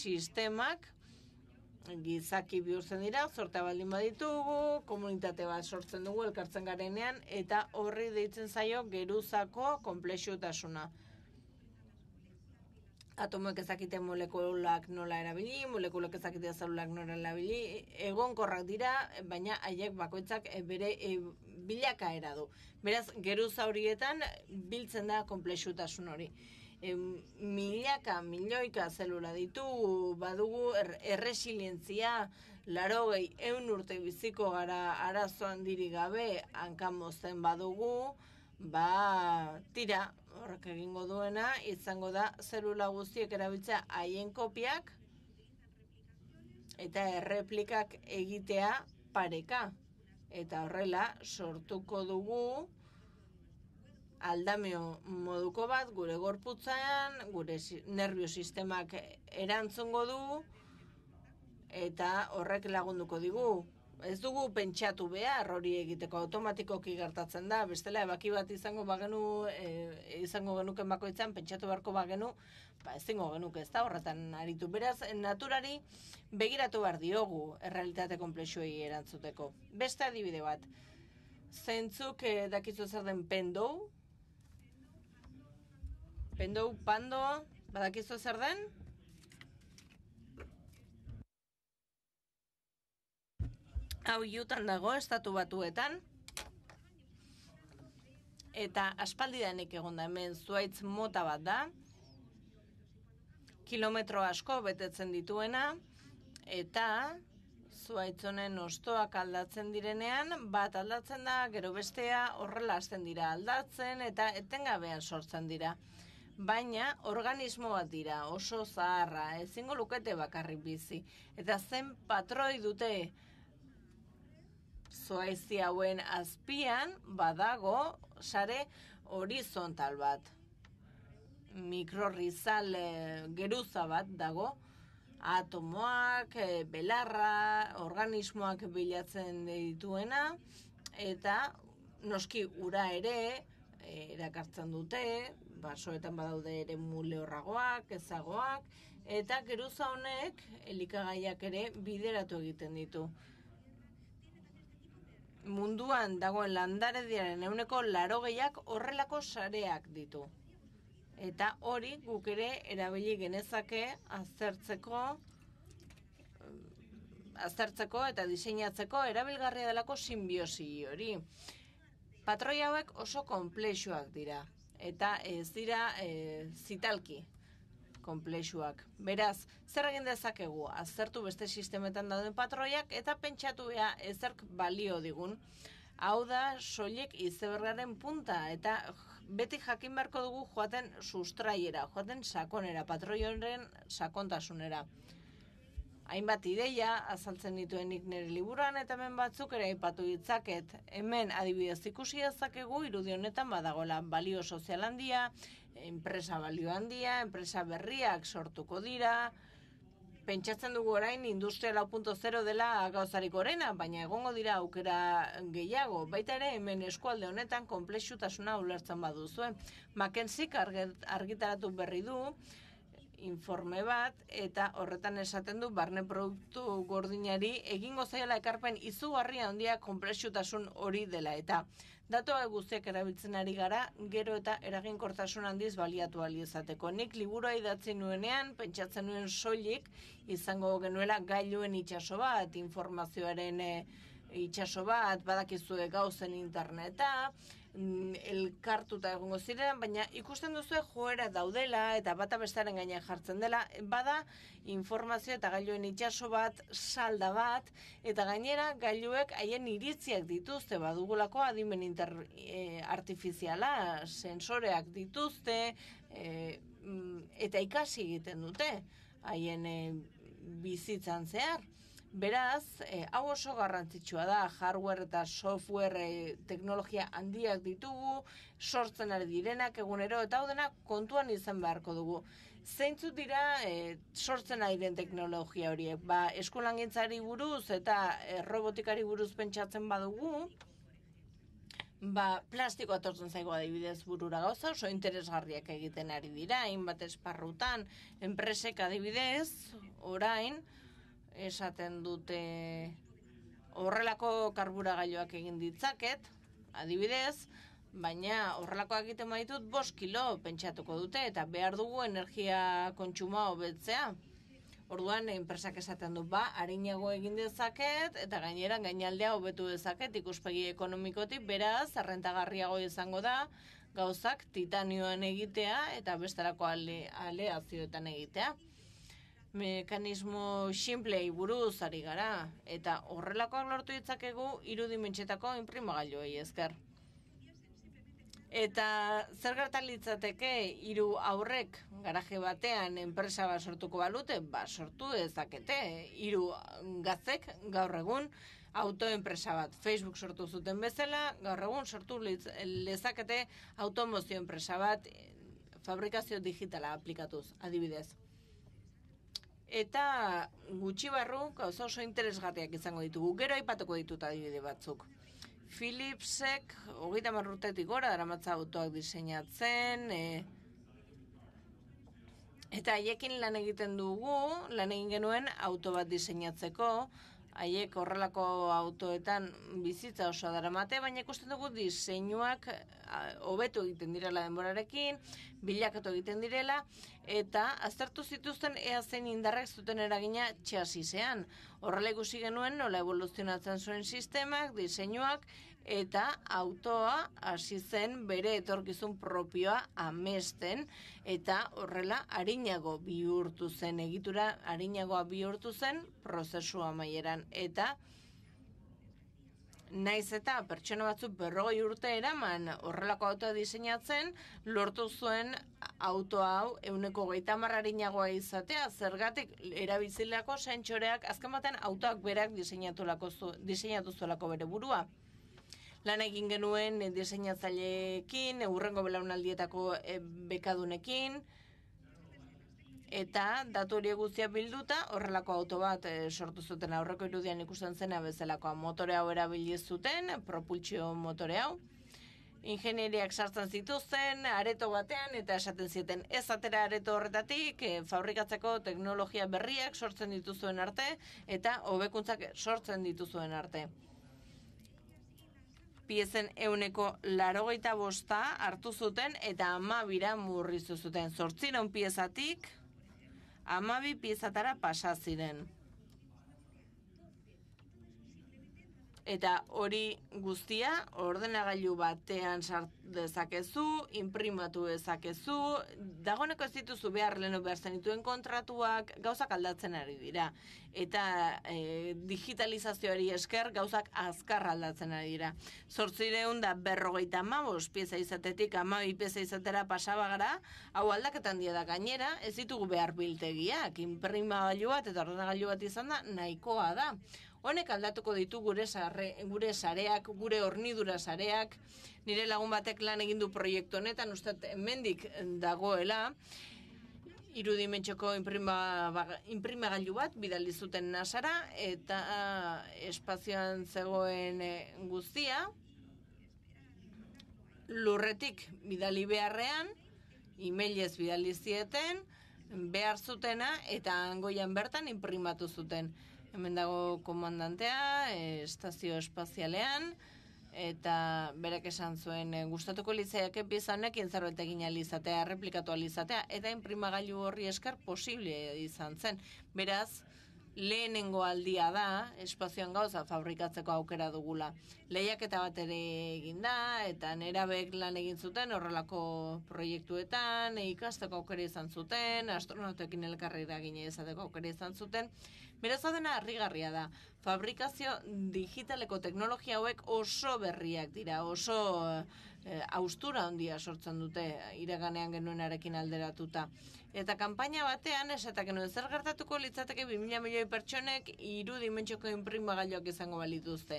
sistemak Gizaki bihurtzen dira, sorta baldin baditugu, komunitate bat sortzen dugu, elkartzen garenean, eta horri deitzen zaio geruzako komplexu eta atomoek ezakite molekulak nola erabili, molekulak ezakite zelulak nola erabili, egonkorrak dira, baina haiek bakoitzak eh, bere e, bilakaera du. Beraz, geru horietan biltzen da komplexutasun hori. E, milaka, milioika zelula ditu, badugu er, erresilientzia, laro eun urte biziko gara arazoan diri gabe, hankamozen badugu, ba, tira, horrek egingo duena, izango da, zerula guztiek erabiltza haien kopiak, eta erreplikak egitea pareka. Eta horrela, sortuko dugu, aldamio moduko bat, gure gorputzaan, gure nervio sistemak erantzungo du, eta horrek lagunduko digu, ez dugu pentsatu behar hori egiteko automatikoki gertatzen da, bestela ebaki bat izango bagenu, e, izango genuke bakoitzan, pentsatu beharko bagenu, ba ez dugu genuke ez da horretan aritu. Beraz, naturari begiratu behar diogu errealitate komplexuei erantzuteko. Beste adibide bat, zentzuk e, dakizu zer den pendou? Pendou, pandoa, badakizu zer den? hau jutan dago estatu batuetan eta aspaldidanik egon da hemen zuaitz mota bat da kilometro asko betetzen dituena eta zuaitzonen ostoak aldatzen direnean bat aldatzen da gero bestea horrela hasten dira aldatzen eta etengabean sortzen dira baina organismo bat dira oso zaharra ezingo lukete bakarrik bizi eta zen patroi dute zoaizi hauen azpian badago sare horizontal bat. Mikrorizal eh, geruza bat dago, atomoak, e, belarra, organismoak bilatzen dituena, eta noski ura ere eh, erakartzen dute, basoetan badaude ere mule horragoak, ezagoak, eta geruza honek elikagaiak ere bideratu egiten ditu munduan dagoen landarediaren euneko laro gehiak horrelako sareak ditu. Eta hori guk ere erabili genezake aztertzeko eh, aztertzeko eta diseinatzeko erabilgarria delako simbiosi hori. Patroi oso konplexuak dira eta ez dira eh, zitalki komplexuak. Beraz, zer egin dezakegu, azertu beste sistemetan dauden patroiak eta pentsatu ea ezerk balio digun. Hau da, soilek izeberraren punta eta beti jakin berko dugu joaten sustraiera, joaten sakonera, patroionren sakontasunera. Hainbat ideia azaltzen dituen nik nire liburan eta hemen batzuk ere ipatu ditzaket. Hemen adibidez ikusi dezakegu irudi honetan badagola balio sozial handia enpresa balio handia, enpresa berriak sortuko dira, pentsatzen dugu orain industria lau dela gauzarik orena, baina egongo dira aukera gehiago. Baita ere, hemen eskualde honetan komplexutasuna ulertzen zuen. Eh? Makenzik argitaratu berri du, informe bat, eta horretan esaten du barne produktu gordinari egingo zaila ekarpen izugarria handia konplexutasun hori dela. Eta Datoa hau erabiltzen ari gara, gero eta eraginkortasun handiz baliatu ahal izateko. Nik liburua idatzi nuenean, pentsatzen nuen soilik izango genuela gailuen itsaso bat, informazioaren eh, itsaso bat, badakizu eh, gauzen interneta, Mm, el kartuta egongo ziren baina ikusten duzu joera daudela eta bata bestaren gainean jartzen dela bada informazio eta gailuen itxaso bat salda bat eta gainera gailuek haien iritziak dituzte badugulako adimen e, artifiziala sensoreak dituzte e, mm, eta ikasi egiten dute haien e, bizitzan zehar Beraz, eh, hau oso garrantzitsua da, hardware eta software eh, teknologia handiak ditugu, sortzen ari direnak egunero, eta hau denak kontuan izan beharko dugu. Zeintzut dira eh, sortzen ari den teknologia horiek? Ba, eskolan gintzari buruz eta robotikari buruz pentsatzen badugu, ba, plastikoa tortzen zaigu adibidez burura gauza, oso interesgarriak egiten ari dira, hainbat esparrutan, enpresek adibidez, orain, esaten dute horrelako karburagailoak egin ditzaket, adibidez, baina horrelakoak egiten baditut bost kilo pentsatuko dute eta behar dugu energia kontsuma hobetzea. Orduan, enpresak esaten du, ba, harinago egin dezaket, eta gainera gainaldea hobetu dezaket, ikuspegi ekonomikotik, beraz, arrentagarriago izango da, gauzak titanioan egitea, eta bestarako ale, ale egitea mekanismo simple buruz ari gara, eta horrelakoak lortu ditzakegu irudimentsetako inprimagailuei esker. Eta zer litzateke hiru aurrek garaje batean enpresa bat sortuko balute, ba sortu dezakete hiru gazek gaur egun autoenpresa bat. Facebook sortu zuten bezala, gaur egun sortu lezakete automozio enpresa bat fabrikazio digitala aplikatuz, adibidez eta gutxi barru, oso oso interesgarriak izango ditugu, gero aipatuko ditut adibide batzuk. Philipsek, hogeita urtetik gora, dara autoak diseinatzen, eh, eta haiekin lan egiten dugu, lan egin genuen auto bat diseinatzeko, haiek horrelako autoetan bizitza oso dara baina ikusten dugu diseinuak hobetu egiten direla denborarekin, bilakatu egiten direla, eta aztertu zituzten ea zein indarrak zuten eragina txasizean. Horrela ikusi genuen, nola evoluzionatzen zuen sistemak, diseinuak, eta autoa hasi zen bere etorkizun propioa amesten eta horrela arinago bihurtu zen egitura arinagoa bihurtu zen prozesu amaieran eta Naiz eta pertsona batzu berrogei urte eraman horrelako autoa diseinatzen, lortu zuen auto hau euneko gaita marrari izatea, zergatik erabiltzileako saintxoreak, azken batean autoak berak diseinatu zuelako bere burua lan egin genuen diseinatzaileekin, urrengo belaunaldietako e, bekadunekin, eta datu hori guztiak bilduta, horrelako auto bat eh, sortu zuten aurreko irudian ikusten zena bezalako motore hau erabili zuten, propultsio motore hau. Ingenieriak sartzen zituzten, areto batean, eta esaten zieten ez atera areto horretatik, eh, fabrikatzeko teknologia berriak sortzen dituzuen arte, eta hobekuntzak sortzen dituzuen arte piezen euneko larogeita bosta hartu zuten eta amabira murriztu zuten. Zortziron piezatik, amabi piezatara pasa ziren. eta hori guztia ordenagailu batean sart dezakezu, imprimatu dezakezu, dagoneko ez dituzu behar leno behar zenituen kontratuak gauzak aldatzen ari dira. Eta e, digitalizazioari esker gauzak azkar aldatzen ari dira. Zortzireun da berrogeita amabos pieza izatetik amabi pieza izatera pasaba gara, hau aldaketan dira da gainera, ez ditugu behar biltegiak, imprimagailu bat eta ordenagailu bat izan da, nahikoa da honek aldatuko ditu gure sare, gure sareak, gure hornidura sareak. Nire lagun batek lan egin du proiektu honetan, ustat hemendik dagoela irudimentzeko inprimagailu ba, bat bidali zuten nasara eta espazioan zegoen eh, guztia lurretik bidali beharrean emailez bidali zieten behar zutena eta angoian bertan inprimatu zuten hemen dago komandantea, eh, estazio espazialean, eta berak esan zuen eh, gustatuko litzaiak epiz honekin intzarbet egin alizatea, replikatu alizatea, eta inprimagailu horri eskar posible izan zen. Beraz, lehenengo aldia da, espazioan gauza fabrikatzeko aukera dugula. Lehiaketa bat ere egin da, eta nera lan egin zuten horrelako proiektuetan, ikasteko aukera izan zuten, astronautekin elkarri da gine ezateko aukera izan zuten. Beraz adena harrigarria da, fabrikazio digitaleko teknologia hauek oso berriak dira, oso... Eh, haustura ondia sortzen dute iraganean genuenarekin alderatuta. Eta kanpaina batean, ez eta genuen zer gertatuko litzateke 2000 milioi pertsonek iru dimentsioko inprimagailuak izango balituzte.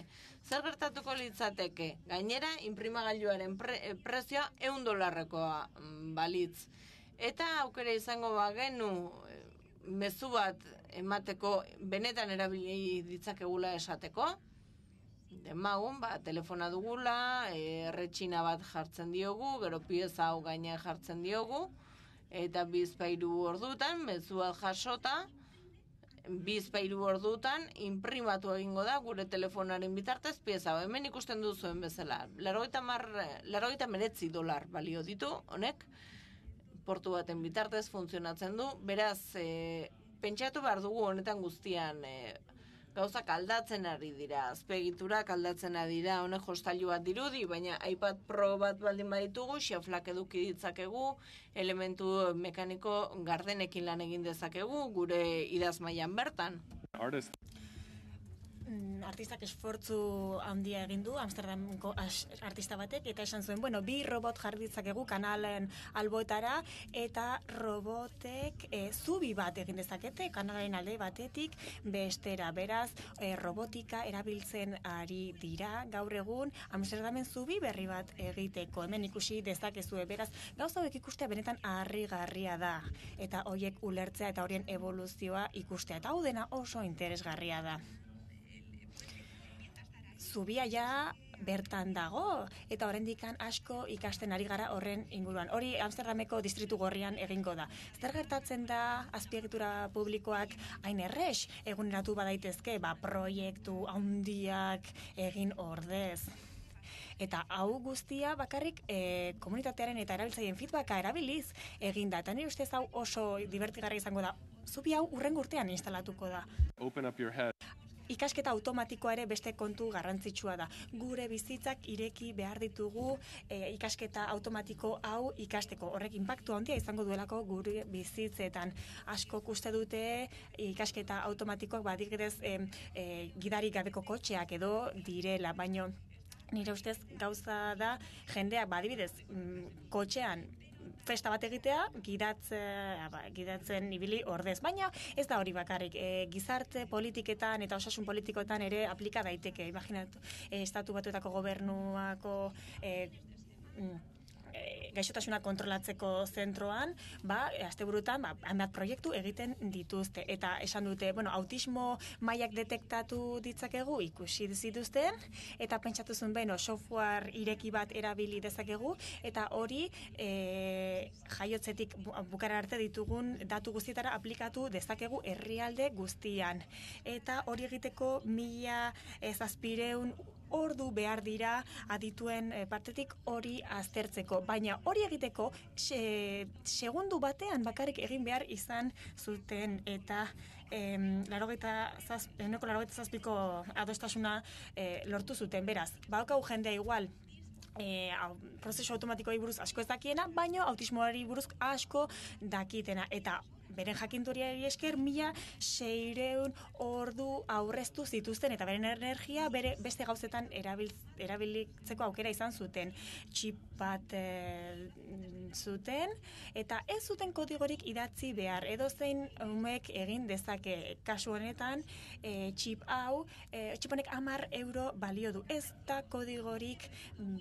Zer gertatuko litzateke? Gainera, inprimagailuaren pre, eh, prezioa eun dolarrekoa mm, balitz. Eta aukera izango genu eh, mezu bat emateko benetan erabili ditzakegula esateko? demagun, ba, telefona dugula, erretxina eh, bat jartzen diogu, gero pieza hau gaine jartzen diogu, eta bizpairu ordutan, dutan, bat jasota, bizpairu ordutan, imprimatu egingo da, gure telefonaren bitartez pieza, hau, hemen ikusten duzuen bezala, laroita meretzi dolar balio ditu, honek, portu baten bitartez funtzionatzen du, beraz, e, pentsatu behar dugu honetan guztian, e, gauza kaldatzen ari dira, azpegitura kaldatzen ari dira, honek hostailu bat dirudi, baina iPad Pro bat baldin baditugu, xiaflak eduki ditzakegu, elementu mekaniko gardenekin lan egin dezakegu, gure idazmaian bertan. Mm, artistak esfortzu handia egin du Amsterdamko artista batek eta esan zuen, bueno, bi robot jarditzak egu kanalen alboetara eta robotek e, zubi bat egin dezakete kanalen alde batetik bestera. Beraz, e, robotika erabiltzen ari dira gaur egun Amsterdamen zubi berri bat egiteko. Hemen ikusi dezakezue. Beraz, gauza hauek ikustea benetan harrigarria da eta hoiek ulertzea eta horien evoluzioa ikustea. Eta hau dena oso interesgarria da zubia ja bertan dago eta oraindikan asko ikasten ari gara horren inguruan. Hori Amsterdameko distritu gorrian egingo da. Zer gertatzen da azpiegitura publikoak hain erres eguneratu badaitezke ba proiektu haundiak egin ordez. Eta hau guztia bakarrik e, komunitatearen eta erabiltzaien feedbacka erabiliz egin da. Eta nire ustez hau oso divertigarra izango da. Zubi hau urren urtean instalatuko da ikasketa automatikoa ere beste kontu garrantzitsua da. Gure bizitzak ireki behar ditugu e, ikasketa automatiko hau ikasteko. Horrek inpaktu handia izango duelako gure bizitzetan. Asko uste dute ikasketa automatikoak badigrez e, e, gidari gabeko kotxeak edo direla, baino nire ustez gauza da jendeak badibidez ba, mm, kotxean festa bat egitea, gidatze, ah, ba, gidatzen ibili ordez. Baina ez da hori bakarrik, e, gizarte politiketan eta osasun politikoetan ere aplika daiteke. Imaginatu, e, eh, estatu batuetako gobernuako... E, Eh, gaixotasuna kontrolatzeko zentroan, ba, azte burutan, ba, handat proiektu egiten dituzte. Eta esan dute, bueno, autismo maiak detektatu ditzakegu, ikusi dituzten, eta pentsatu zuen, beno, software ireki bat erabili dezakegu, eta hori e, jaiotzetik bukara arte ditugun datu guztietara aplikatu dezakegu herrialde guztian. Eta hori egiteko mila ezazpireun eh, ordu behar dira adituen eh, partetik hori aztertzeko. Baina hori egiteko segundu batean bakarrik egin behar izan zuten eta eneko larogeita zazpiko adostasuna eh, lortu zuten beraz. Balkau jendea igual E, prozesu automatikoa buruz asko ez dakiena, baino autismoari buruz asko dakitena. Eta beren jakinturia esker mila seireun ordu aurreztu zituzten eta beren energia bere beste gauzetan erabilitzeko aukera izan zuten txip bat eh, zuten eta ez zuten kodigorik idatzi behar edo zein umek egin dezake kasu honetan e, txip hau e, eh, amar euro balio du ez da kodigorik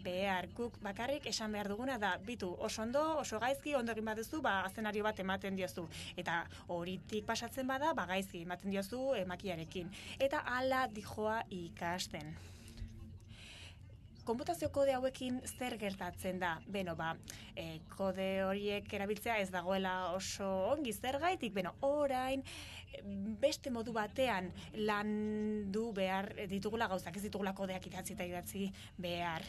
behar guk bakarrik esan behar duguna da bitu oso ondo oso gaizki ondo egin baduzu ba azenario bat ematen diozu eta horitik pasatzen bada bagaizki ematen diozu emakiarekin eh, eta hala dijoa ikasten Konputazio kode hauekin zer gertatzen da? Beno, ba, e, kode horiek erabiltzea ez dagoela oso ongi zer gaitik, beno, orain beste modu batean lan du behar ditugula gauzak, ez ditugula kodeak idatzi eta idatzi behar.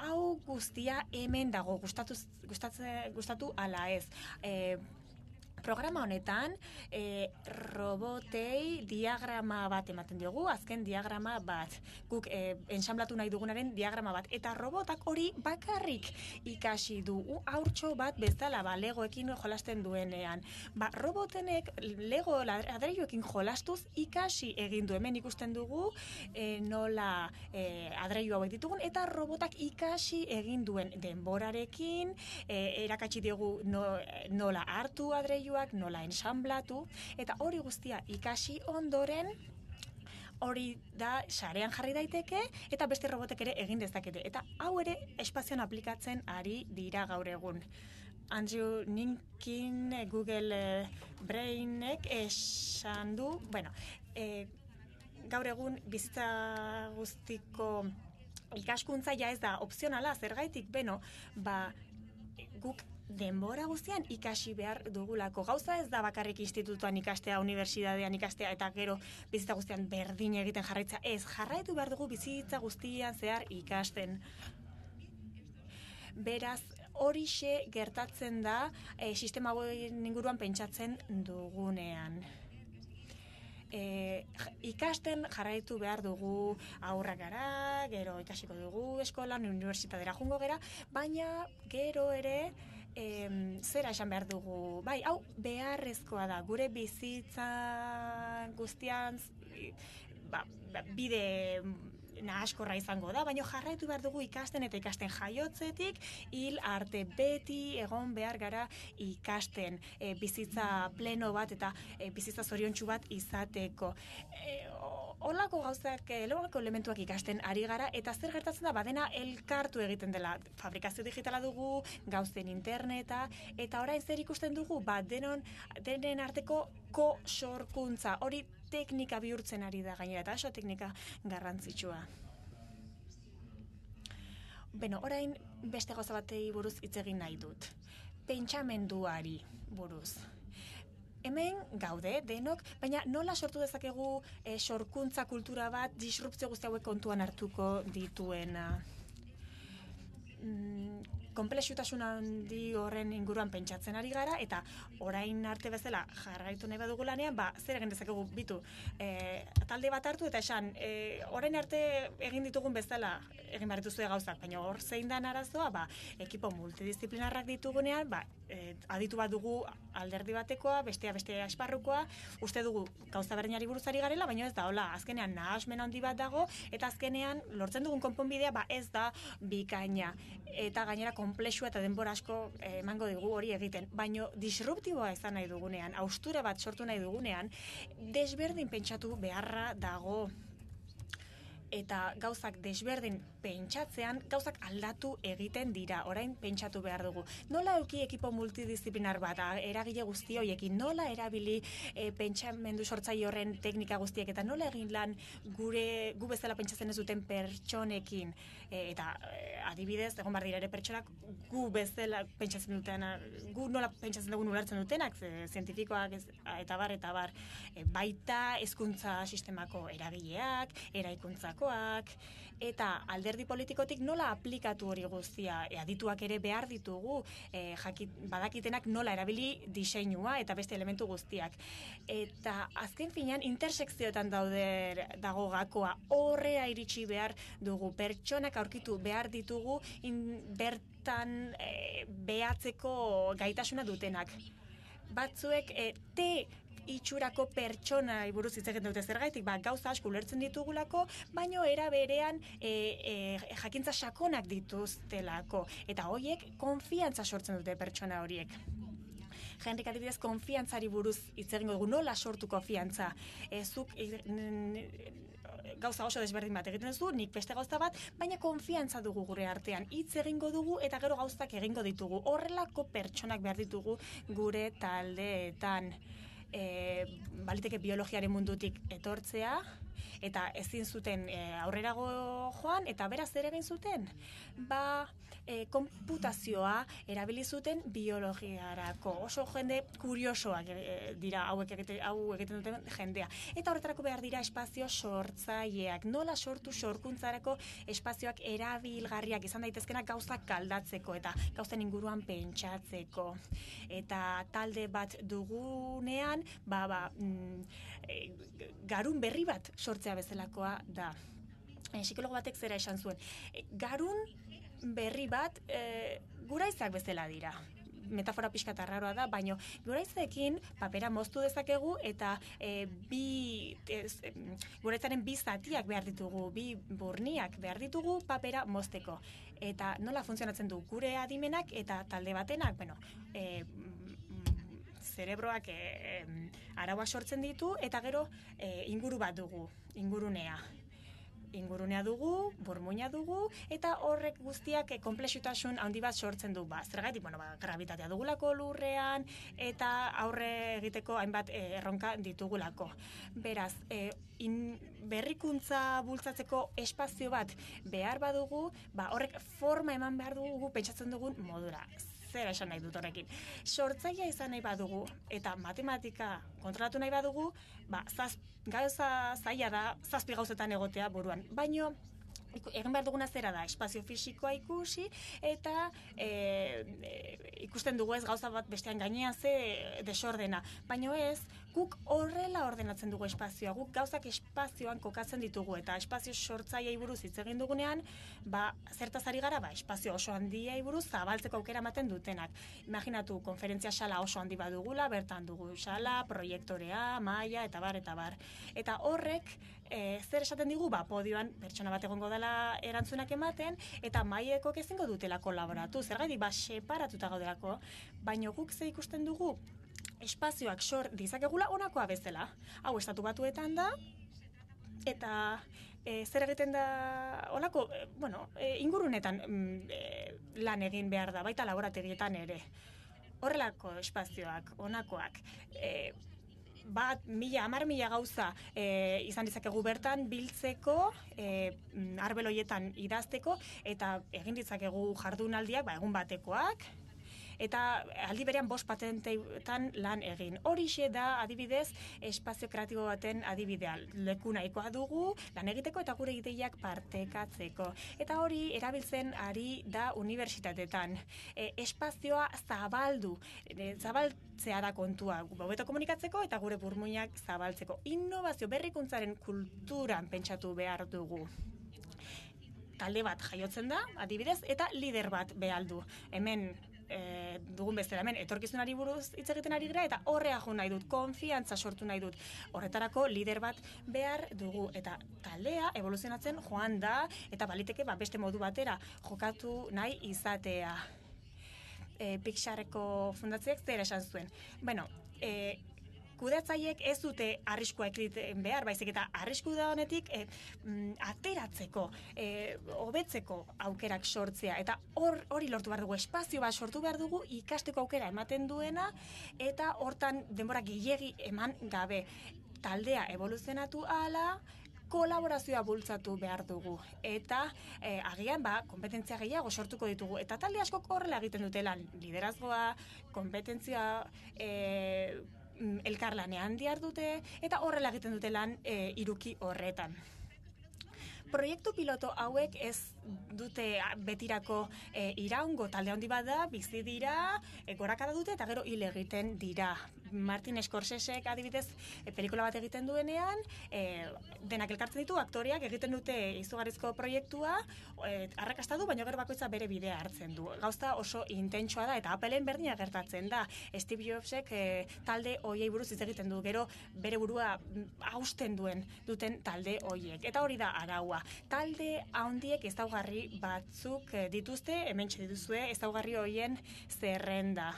Hau guztia hemen dago, gustatu, gustatze, gustatu ala ez. E, programa honetan e, robotei diagrama bat ematen diogu, azken diagrama bat, guk e, ensamblatu nahi dugunaren diagrama bat, eta robotak hori bakarrik ikasi du, u, bat bezala, ba, legoekin jolasten duenean. Ba, robotenek lego adreioekin jolastuz ikasi egin du hemen ikusten dugu, e, nola e, adreio hauek ditugun, eta robotak ikasi egin duen denborarekin, e, erakatsi diogu nola hartu adreio nola ensamblatu, eta hori guztia ikasi ondoren, hori da sarean jarri daiteke eta beste robotek ere egin dezakete eta hau ere espazioan aplikatzen ari dira gaur egun Andrew Ninkin eh, Google eh, Brainek esan du bueno, e, gaur egun bizitza guztiko ikaskuntza ja ez da opzionala zergaitik beno ba guk denbora guztian ikasi behar dugulako. Gauza ez da bakarrik institutuan ikastea, unibertsitatean ikastea, eta gero bizitza guztian berdin egiten jarraitza. Ez, jarraitu behar dugu bizitza guztian zehar ikasten. Beraz, horixe gertatzen da e, sistema inguruan pentsatzen dugunean. Eh, ikasten jarraitu behar dugu aurra gara, gero ikasiko dugu eskolan, universitatera jungo gera, baina gero ere zera esan behar dugu, bai, hau, beharrezkoa da, gure bizitza guztian, ba, ba, bide nahaskorra izango da, baina jarraitu behar dugu ikasten eta ikasten jaiotzetik, hil arte beti egon behar gara ikasten eh, bizitza pleno bat eta eh, bizitza zoriontsu bat izateko. Eh, olako gauzak elogako elementuak ikasten ari gara eta zer gertatzen da badena elkartu egiten dela fabrikazio digitala dugu gauzen interneta eta orain zer ikusten dugu badenon denon denen arteko ko sorkuntza hori teknika bihurtzen ari da gainera eta oso teknika garrantzitsua Beno, orain beste goza batei buruz hitz egin nahi dut. Pentsamenduari buruz hemen gaude denok, baina nola sortu dezakegu e, sorkuntza kultura bat disruptzio guzti hauek kontuan hartuko dituena? Ah, mm, handi horren inguruan pentsatzen ari gara eta orain arte bezala jarraitu nahi badugu lanean, ba, zer egin dezakegu bitu. E, talde bat hartu eta esan, eh, orain arte egin ditugun bezala egin hartu zuen gauzak, baina hor zein den arazoa, ba, ekipo multidisziplinarrak ditugunean, ba, eh, aditu bat dugu alderdi batekoa, bestea bestea esparrukoa, uste dugu gauza berriari buruzari garela, baina ez da, hola, azkenean nahasmen handi bat dago, eta azkenean lortzen dugun konponbidea, ba ez da bikaina, eta gainera komplexu eta denbora asko eh, emango eh, dugu hori egiten, baina disruptiboa izan nahi dugunean, austura bat sortu nahi dugunean, desberdin pentsatu beharra dago, eta gauzak desberdin pentsatzean gauzak aldatu egiten dira. Orain pentsatu behar dugu. Nola euki ekipo multidisziplinar bat, eragile guzti horiekin nola erabili e, pentsamendu sortzaile horren teknika guztiak eta nola egin lan gure gu bezala pentsatzen duten pertsonekin e, eta e, adibidez egon barri ere pertsonak gu bezala pentsatzen duten gu nola pentsatzen dugu ulertzen dutenak ze, zientifikoak eta bar eta bar e, baita hezkuntza sistemako eragileak, eraikuntzako politikoak eta alderdi politikotik nola aplikatu hori guztia e, adituak ere behar ditugu e, badakitenak nola erabili diseinua eta beste elementu guztiak eta azken finean intersekzioetan daude dago gakoa horrea iritsi behar dugu pertsonak aurkitu behar ditugu bertan e, behatzeko gaitasuna dutenak batzuek e, te itxurako pertsona iburuz egiten dute zer gaitik, ba, gauza asko ulertzen ditugulako, baino era berean e, e jakintza sakonak dituztelako eta hoiek konfiantza sortzen dute pertsona horiek. Henrik adibidez konfiantzari buruz hitz egingo dugu nola sortuko konfiantza. E, zuk e, gauza oso desberdin bat egiten duzu, nik beste gauza bat, baina konfiantza dugu gure artean. Hitz egingo dugu eta gero gauztak egingo ditugu. Horrelako pertsonak behar ditugu gure taldeetan. E baliteke biologiaren mundutik etortzea eta ezin zuten e, aurrerago joan eta beraz ere egin zuten ba e, konputazioa erabili zuten biologiarako oso jende kuriosoak eh, dira hauek egiten hau egiten duten jendea eta horretarako behar dira espazio sortzaileak nola sortu sorkuntzarako espazioak erabilgarriak izan daitezkenak gauzak kaldatzeko eta gauzen inguruan pentsatzeko eta talde bat dugunean ba, ba, mm, garun berri bat sortzea bezalakoa da. E, psikologo batek zera esan zuen. Eh, garun berri bat e, eh, guraizak bezala dira metafora pixka tarraroa da, baino guraizekin papera moztu dezakegu eta e, bi ez, bi zatiak behar ditugu, bi burniak behar ditugu papera mozteko. Eta nola funtzionatzen du gure adimenak eta talde batenak, bueno, e, zerebroak e, eh, araua sortzen ditu eta gero eh, inguru bat dugu, ingurunea. Ingurunea dugu, burmuina dugu, eta horrek guztiak e, handi bat sortzen du. Ba, Zergaitik, bueno, ba, gravitatea dugulako lurrean, eta aurre egiteko hainbat erronka ditugulako. Beraz, berrikuntza bultzatzeko espazio bat behar badugu, ba, horrek forma eman behar dugu pentsatzen dugun modura zera esan nahi dut horrekin. Sortzaia izan nahi badugu, eta matematika kontrolatu nahi badugu, ba, zaz, gauza zaila da, zazpi gauzetan egotea buruan. Baino, egin behar duguna zera da, espazio fisikoa ikusi, eta e, e, ikusten dugu ez gauza bat bestean gainean ze desordena. Baino ez, guk horrela ordenatzen dugu espazioa, guk gauzak espazioan kokatzen ditugu, eta espazio sortzailei buruz hitz egin dugunean, ba, zertazari gara, ba, espazio oso handia buruz zabaltzeko aukera ematen dutenak. Imaginatu, konferentzia sala oso handi badugula, bertan dugu sala, proiektorea, maila eta bar, eta bar. Eta horrek, e, zer esaten digu, ba, podioan pertsona bat egongo dela erantzunak ematen, eta maieko ezingo dutela kolaboratu, zer gaiti, ba, separatuta gaudelako, baino guk zeikusten ikusten dugu, espazioak sor dizakegula onakoa bezala. Hau estatu batuetan da, eta e, zer egiten da olako, e, bueno, e, ingurunetan mm, e, lan egin behar da, baita laborategietan ere. Horrelako espazioak, onakoak, e, bat mila, amar mila gauza izan ditzakegu bertan biltzeko, e, mm, arbeloietan idazteko, eta egin ditzakegu jardunaldiak, ba, egun batekoak, eta aldi berean bost patenteetan lan egin. Horixe da adibidez espazio kreatibo baten adibidea. Leku dugu lan egiteko eta gure ideiak partekatzeko. Eta hori erabiltzen ari da unibertsitatetan. E, espazioa zabaldu, e, zabaltzea da kontua, hobeto komunikatzeko eta gure burmuinak zabaltzeko. Innovazio berrikuntzaren kulturan pentsatu behar dugu talde bat jaiotzen da, adibidez, eta lider bat behaldu. Hemen e, dugun bezala hemen etorkizunari buruz hitz egiten ari gara eta horrea jo nahi dut, konfiantza sortu nahi dut. Horretarako lider bat behar dugu eta taldea evoluzionatzen joan da eta baliteke ba beste modu batera jokatu nahi izatea. E, Pixarreko fundatziak zera esan zuen. Bueno, e, Kudatzaiek ez dute arriskua ekiten behar, baizik eta arrisku da honetik e, ateratzeko, eh, hobetzeko aukerak sortzea eta hor hori lortu behar dugu espazio bat sortu behar dugu ikasteko aukera ematen duena eta hortan denbora gilegi eman gabe taldea evoluzionatu hala kolaborazioa bultzatu behar dugu eta eh, agian ba kompetentzia gehiago sortuko ditugu eta talde askok horrela egiten dutela liderazgoa, kompetentzia e, Mm, elkarlanean diar dute eta horrela egiten dutelan e, iruki horretan. Proiektu piloto hauek ez dute betirako e, iraungo talde handi bada, da, bizi dira, e, gorakada dute eta gero hile egiten dira. Martin Scorsese adibidez eh, pelikula bat egiten duenean, e, denak elkartzen ditu, aktoreak egiten dute izugarrizko proiektua, e, arrakasta du, baina gero bakoitza bere bidea hartzen du. Gauza oso intentsua da, eta apelen berdina gertatzen da. Steve Jobsek e, talde hoiei buruz hitz egiten du, gero bere burua mm, hausten duen duten talde hoiek. Eta hori da araua. Talde handiek ez daugarri batzuk dituzte, hemen txedituzue, ez daugarri hoien zerrenda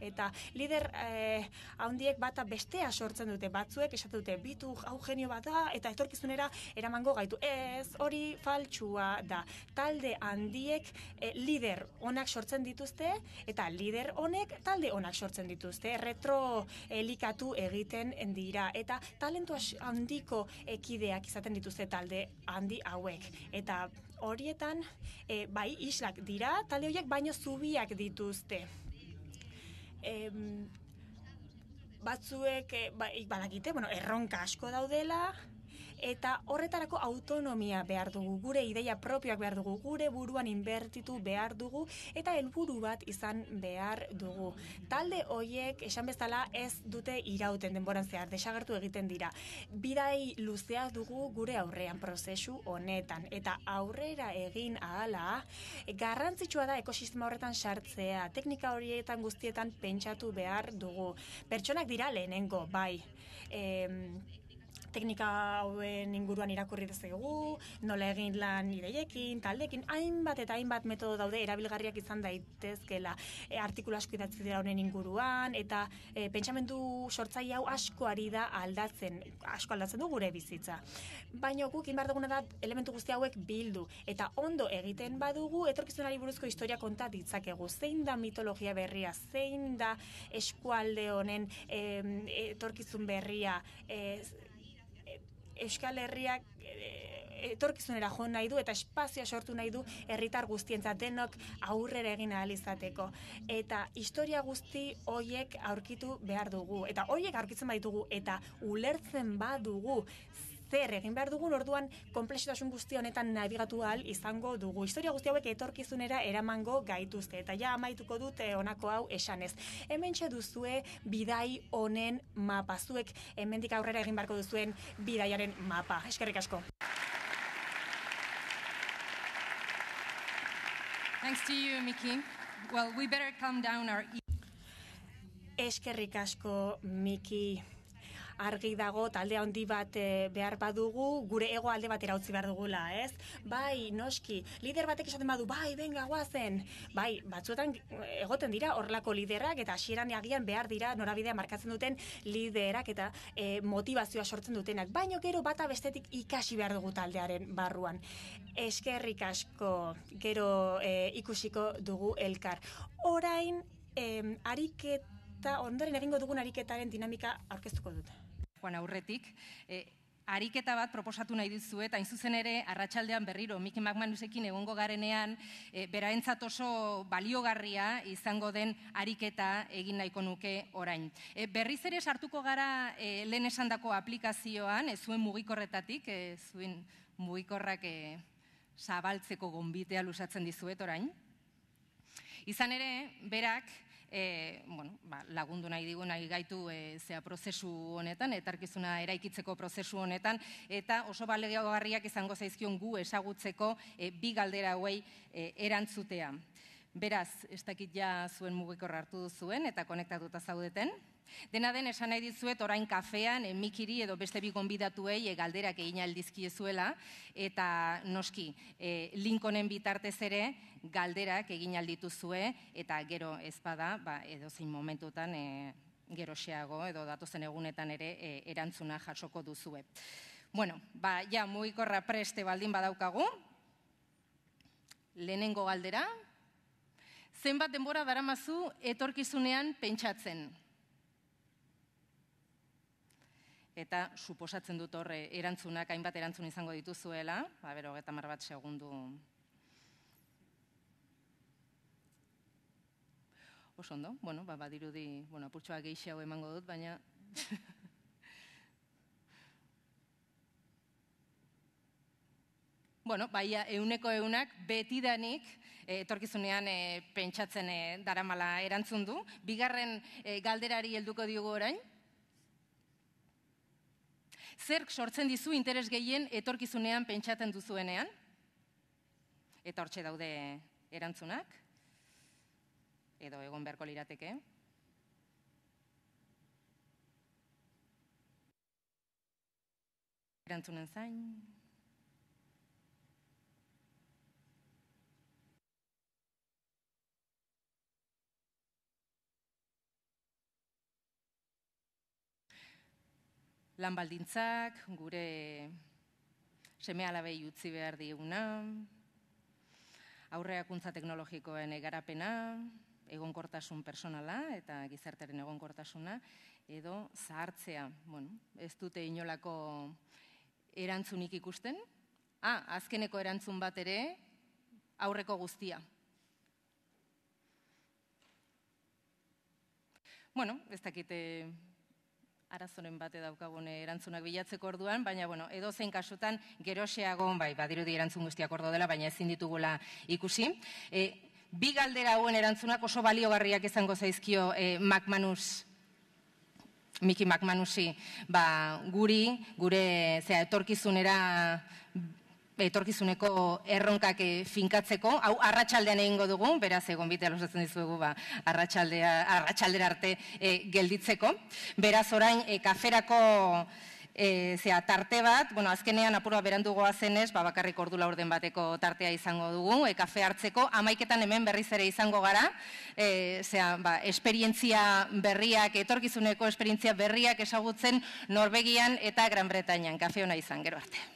eta lider eh, handiek bata bestea sortzen dute batzuek esate dute bitu hau genio bat da eta etorkizunera eramango gaitu ez hori faltsua da talde handiek eh, lider onak sortzen dituzte eta lider honek talde onak sortzen dituzte retro elikatu egiten dira eta talentu handiko ekideak izaten dituzte talde handi hauek eta horietan eh, bai islak dira talde horiek baino zubiak dituzte em, batzuek, e, ba, ikbalakite, bueno, erronka asko daudela, eta horretarako autonomia behar dugu, gure ideia propioak behar dugu, gure buruan inbertitu behar dugu, eta helburu bat izan behar dugu. Talde horiek esan bezala, ez dute irauten denboran zehar, desagertu egiten dira. Bidai luzea dugu gure aurrean prozesu honetan, eta aurrera egin ahala, garrantzitsua da ekosistema horretan sartzea, teknika horietan guztietan pentsatu behar dugu. Pertsonak dira lehenengo, bai. Eh, teknika hauen inguruan irakurri dezegu, nola egin lan ideiekin, taldekin, hainbat eta hainbat metodo daude erabilgarriak izan daitezkela. E, artikulu asko idatzi dira honen inguruan eta e, pentsamendu sortzaile hau asko ari da aldatzen, asko aldatzen du gure bizitza. Baina guk inbar duguna da elementu guzti hauek bildu eta ondo egiten badugu etorkizunari buruzko historia konta ditzakegu. Zein da mitologia berria, zein da eskualde honen e, etorkizun berria, Euskal herriak eh, etorkizunera joan nahi du eta espazioa sortu nahi du herritar guztientzat denok aurrera egin ahal izateko eta historia guzti hoiek aurkitu behar dugu eta hoiek aurkitzen baditugu eta ulertzen badugu zer egin behar dugun orduan komplexitasun guzti honetan nabigatu al izango dugu. Historia guzti hauek etorkizunera eramango gaituzte eta ja amaituko dut eh, honako hau esanez. Hemen duzue bidai honen mapazuek, zuek hemendik aurrera egin barko duzuen bidaiaren mapa. Eskerrik asko. Thanks to you, Miki. Well, we better calm down our... E- Eskerrik asko, Miki argi dago talde handi bat eh, behar badugu, gure ego alde batera utzi behar dugula, ez? Bai, noski, lider batek esaten badu, bai, benga, guazen, bai, batzuetan eh, egoten dira horlako liderak eta asieran agian behar dira norabidea markatzen duten liderak eta e, motivazioa sortzen dutenak, baino gero bata bestetik ikasi behar dugu taldearen barruan. Eskerrik asko, gero ikusiko dugu elkar. Orain, e, ariketa, ondoren egingo dugun ariketaren dinamika aurkeztuko dute. Juan aurretik, e, ariketa bat proposatu nahi dizu eta hain zuzen ere arratsaldean berriro Mickey Magmanusekin egongo garenean e, eh, beraentzat oso baliogarria izango den ariketa egin nahiko nuke orain. E, berriz ere sartuko gara e, lehen esandako aplikazioan, ez zuen mugikorretatik, e, zuen mugikorrak e, zabaltzeko gonbitea lusatzen dizuet orain. Izan ere, berak Eh, ba, lagundu nahi digu nahi gaitu eh, zea prozesu honetan, etarkizuna eraikitzeko prozesu honetan, eta oso balegoagarriak izango zaizkion gu esagutzeko eh, bi galdera hauei erantzutea. Beraz, ez dakit ja zuen mugikorra hartu duzuen eta konektatuta zaudeten. Dena den esan nahi dizuet orain kafean emikiri edo beste bi gonbidatuei eh, galderak egin zuela, eta noski e, bitartez ere galderak egin aldituzue eta gero ez bada ba, edo zein momentutan e, gero xeago edo datozen egunetan ere erantzuna jasoko duzue. Bueno, ba, ja, muiko rapreste baldin badaukagu. Lehenengo galdera. Zenbat denbora daramazu etorkizunean Pentsatzen. eta suposatzen dut horre erantzunak, hainbat erantzun izango dituzuela, ba, bero, eta bat segundu. Oso ondo, bueno, ba, badirudi, bueno, apurtxoak geixi hau emango dut, baina... (laughs) bueno, baia, euneko eunak betidanik eh, etorkizunean eh, pentsatzen eh, daramala erantzun du. Bigarren galderari helduko diogu orain, zerk sortzen dizu interes gehien etorkizunean pentsatzen duzuenean? Eta hortxe daude erantzunak, edo egon beharko lirateke. Erantzunen zain, lan baldintzak, gure seme alabei utzi behar diguna, aurreakuntza teknologikoen egarapena, egonkortasun personala eta gizarteren egonkortasuna, edo zahartzea, bueno, ez dute inolako erantzunik ikusten. Ah, azkeneko erantzun bat ere, aurreko guztia. Bueno, ez dakite arazoren bate daukagun eh, erantzunak bilatzeko orduan, baina bueno, edo zein kasutan geroseago bai badirudi erantzun guztiak ordo dela, baina ezin ditugula ikusi. E, bi galdera hauen erantzunak oso baliogarriak izango zaizkio e, eh, Macmanus Miki Macmanusi, ba, guri, gure zea, etorkizunera etorkizuneko erronkak eh, finkatzeko, hau arratsaldean egingo dugu, beraz egon bitea losatzen dizugu ba, arratsaldea arratsaldera arte eh, gelditzeko. Beraz orain eh, kaferako e, zea, tarte bat, bueno, azkenean apurua berandugoa zenez, ba, bakarrik ordu laurden bateko tartea izango dugu, e, kafe hartzeko, amaiketan hemen berriz ere izango gara, zea, ba, esperientzia berriak, etorkizuneko esperientzia berriak esagutzen Norvegian eta Gran Bretainan, kafe hona izan, gero arte.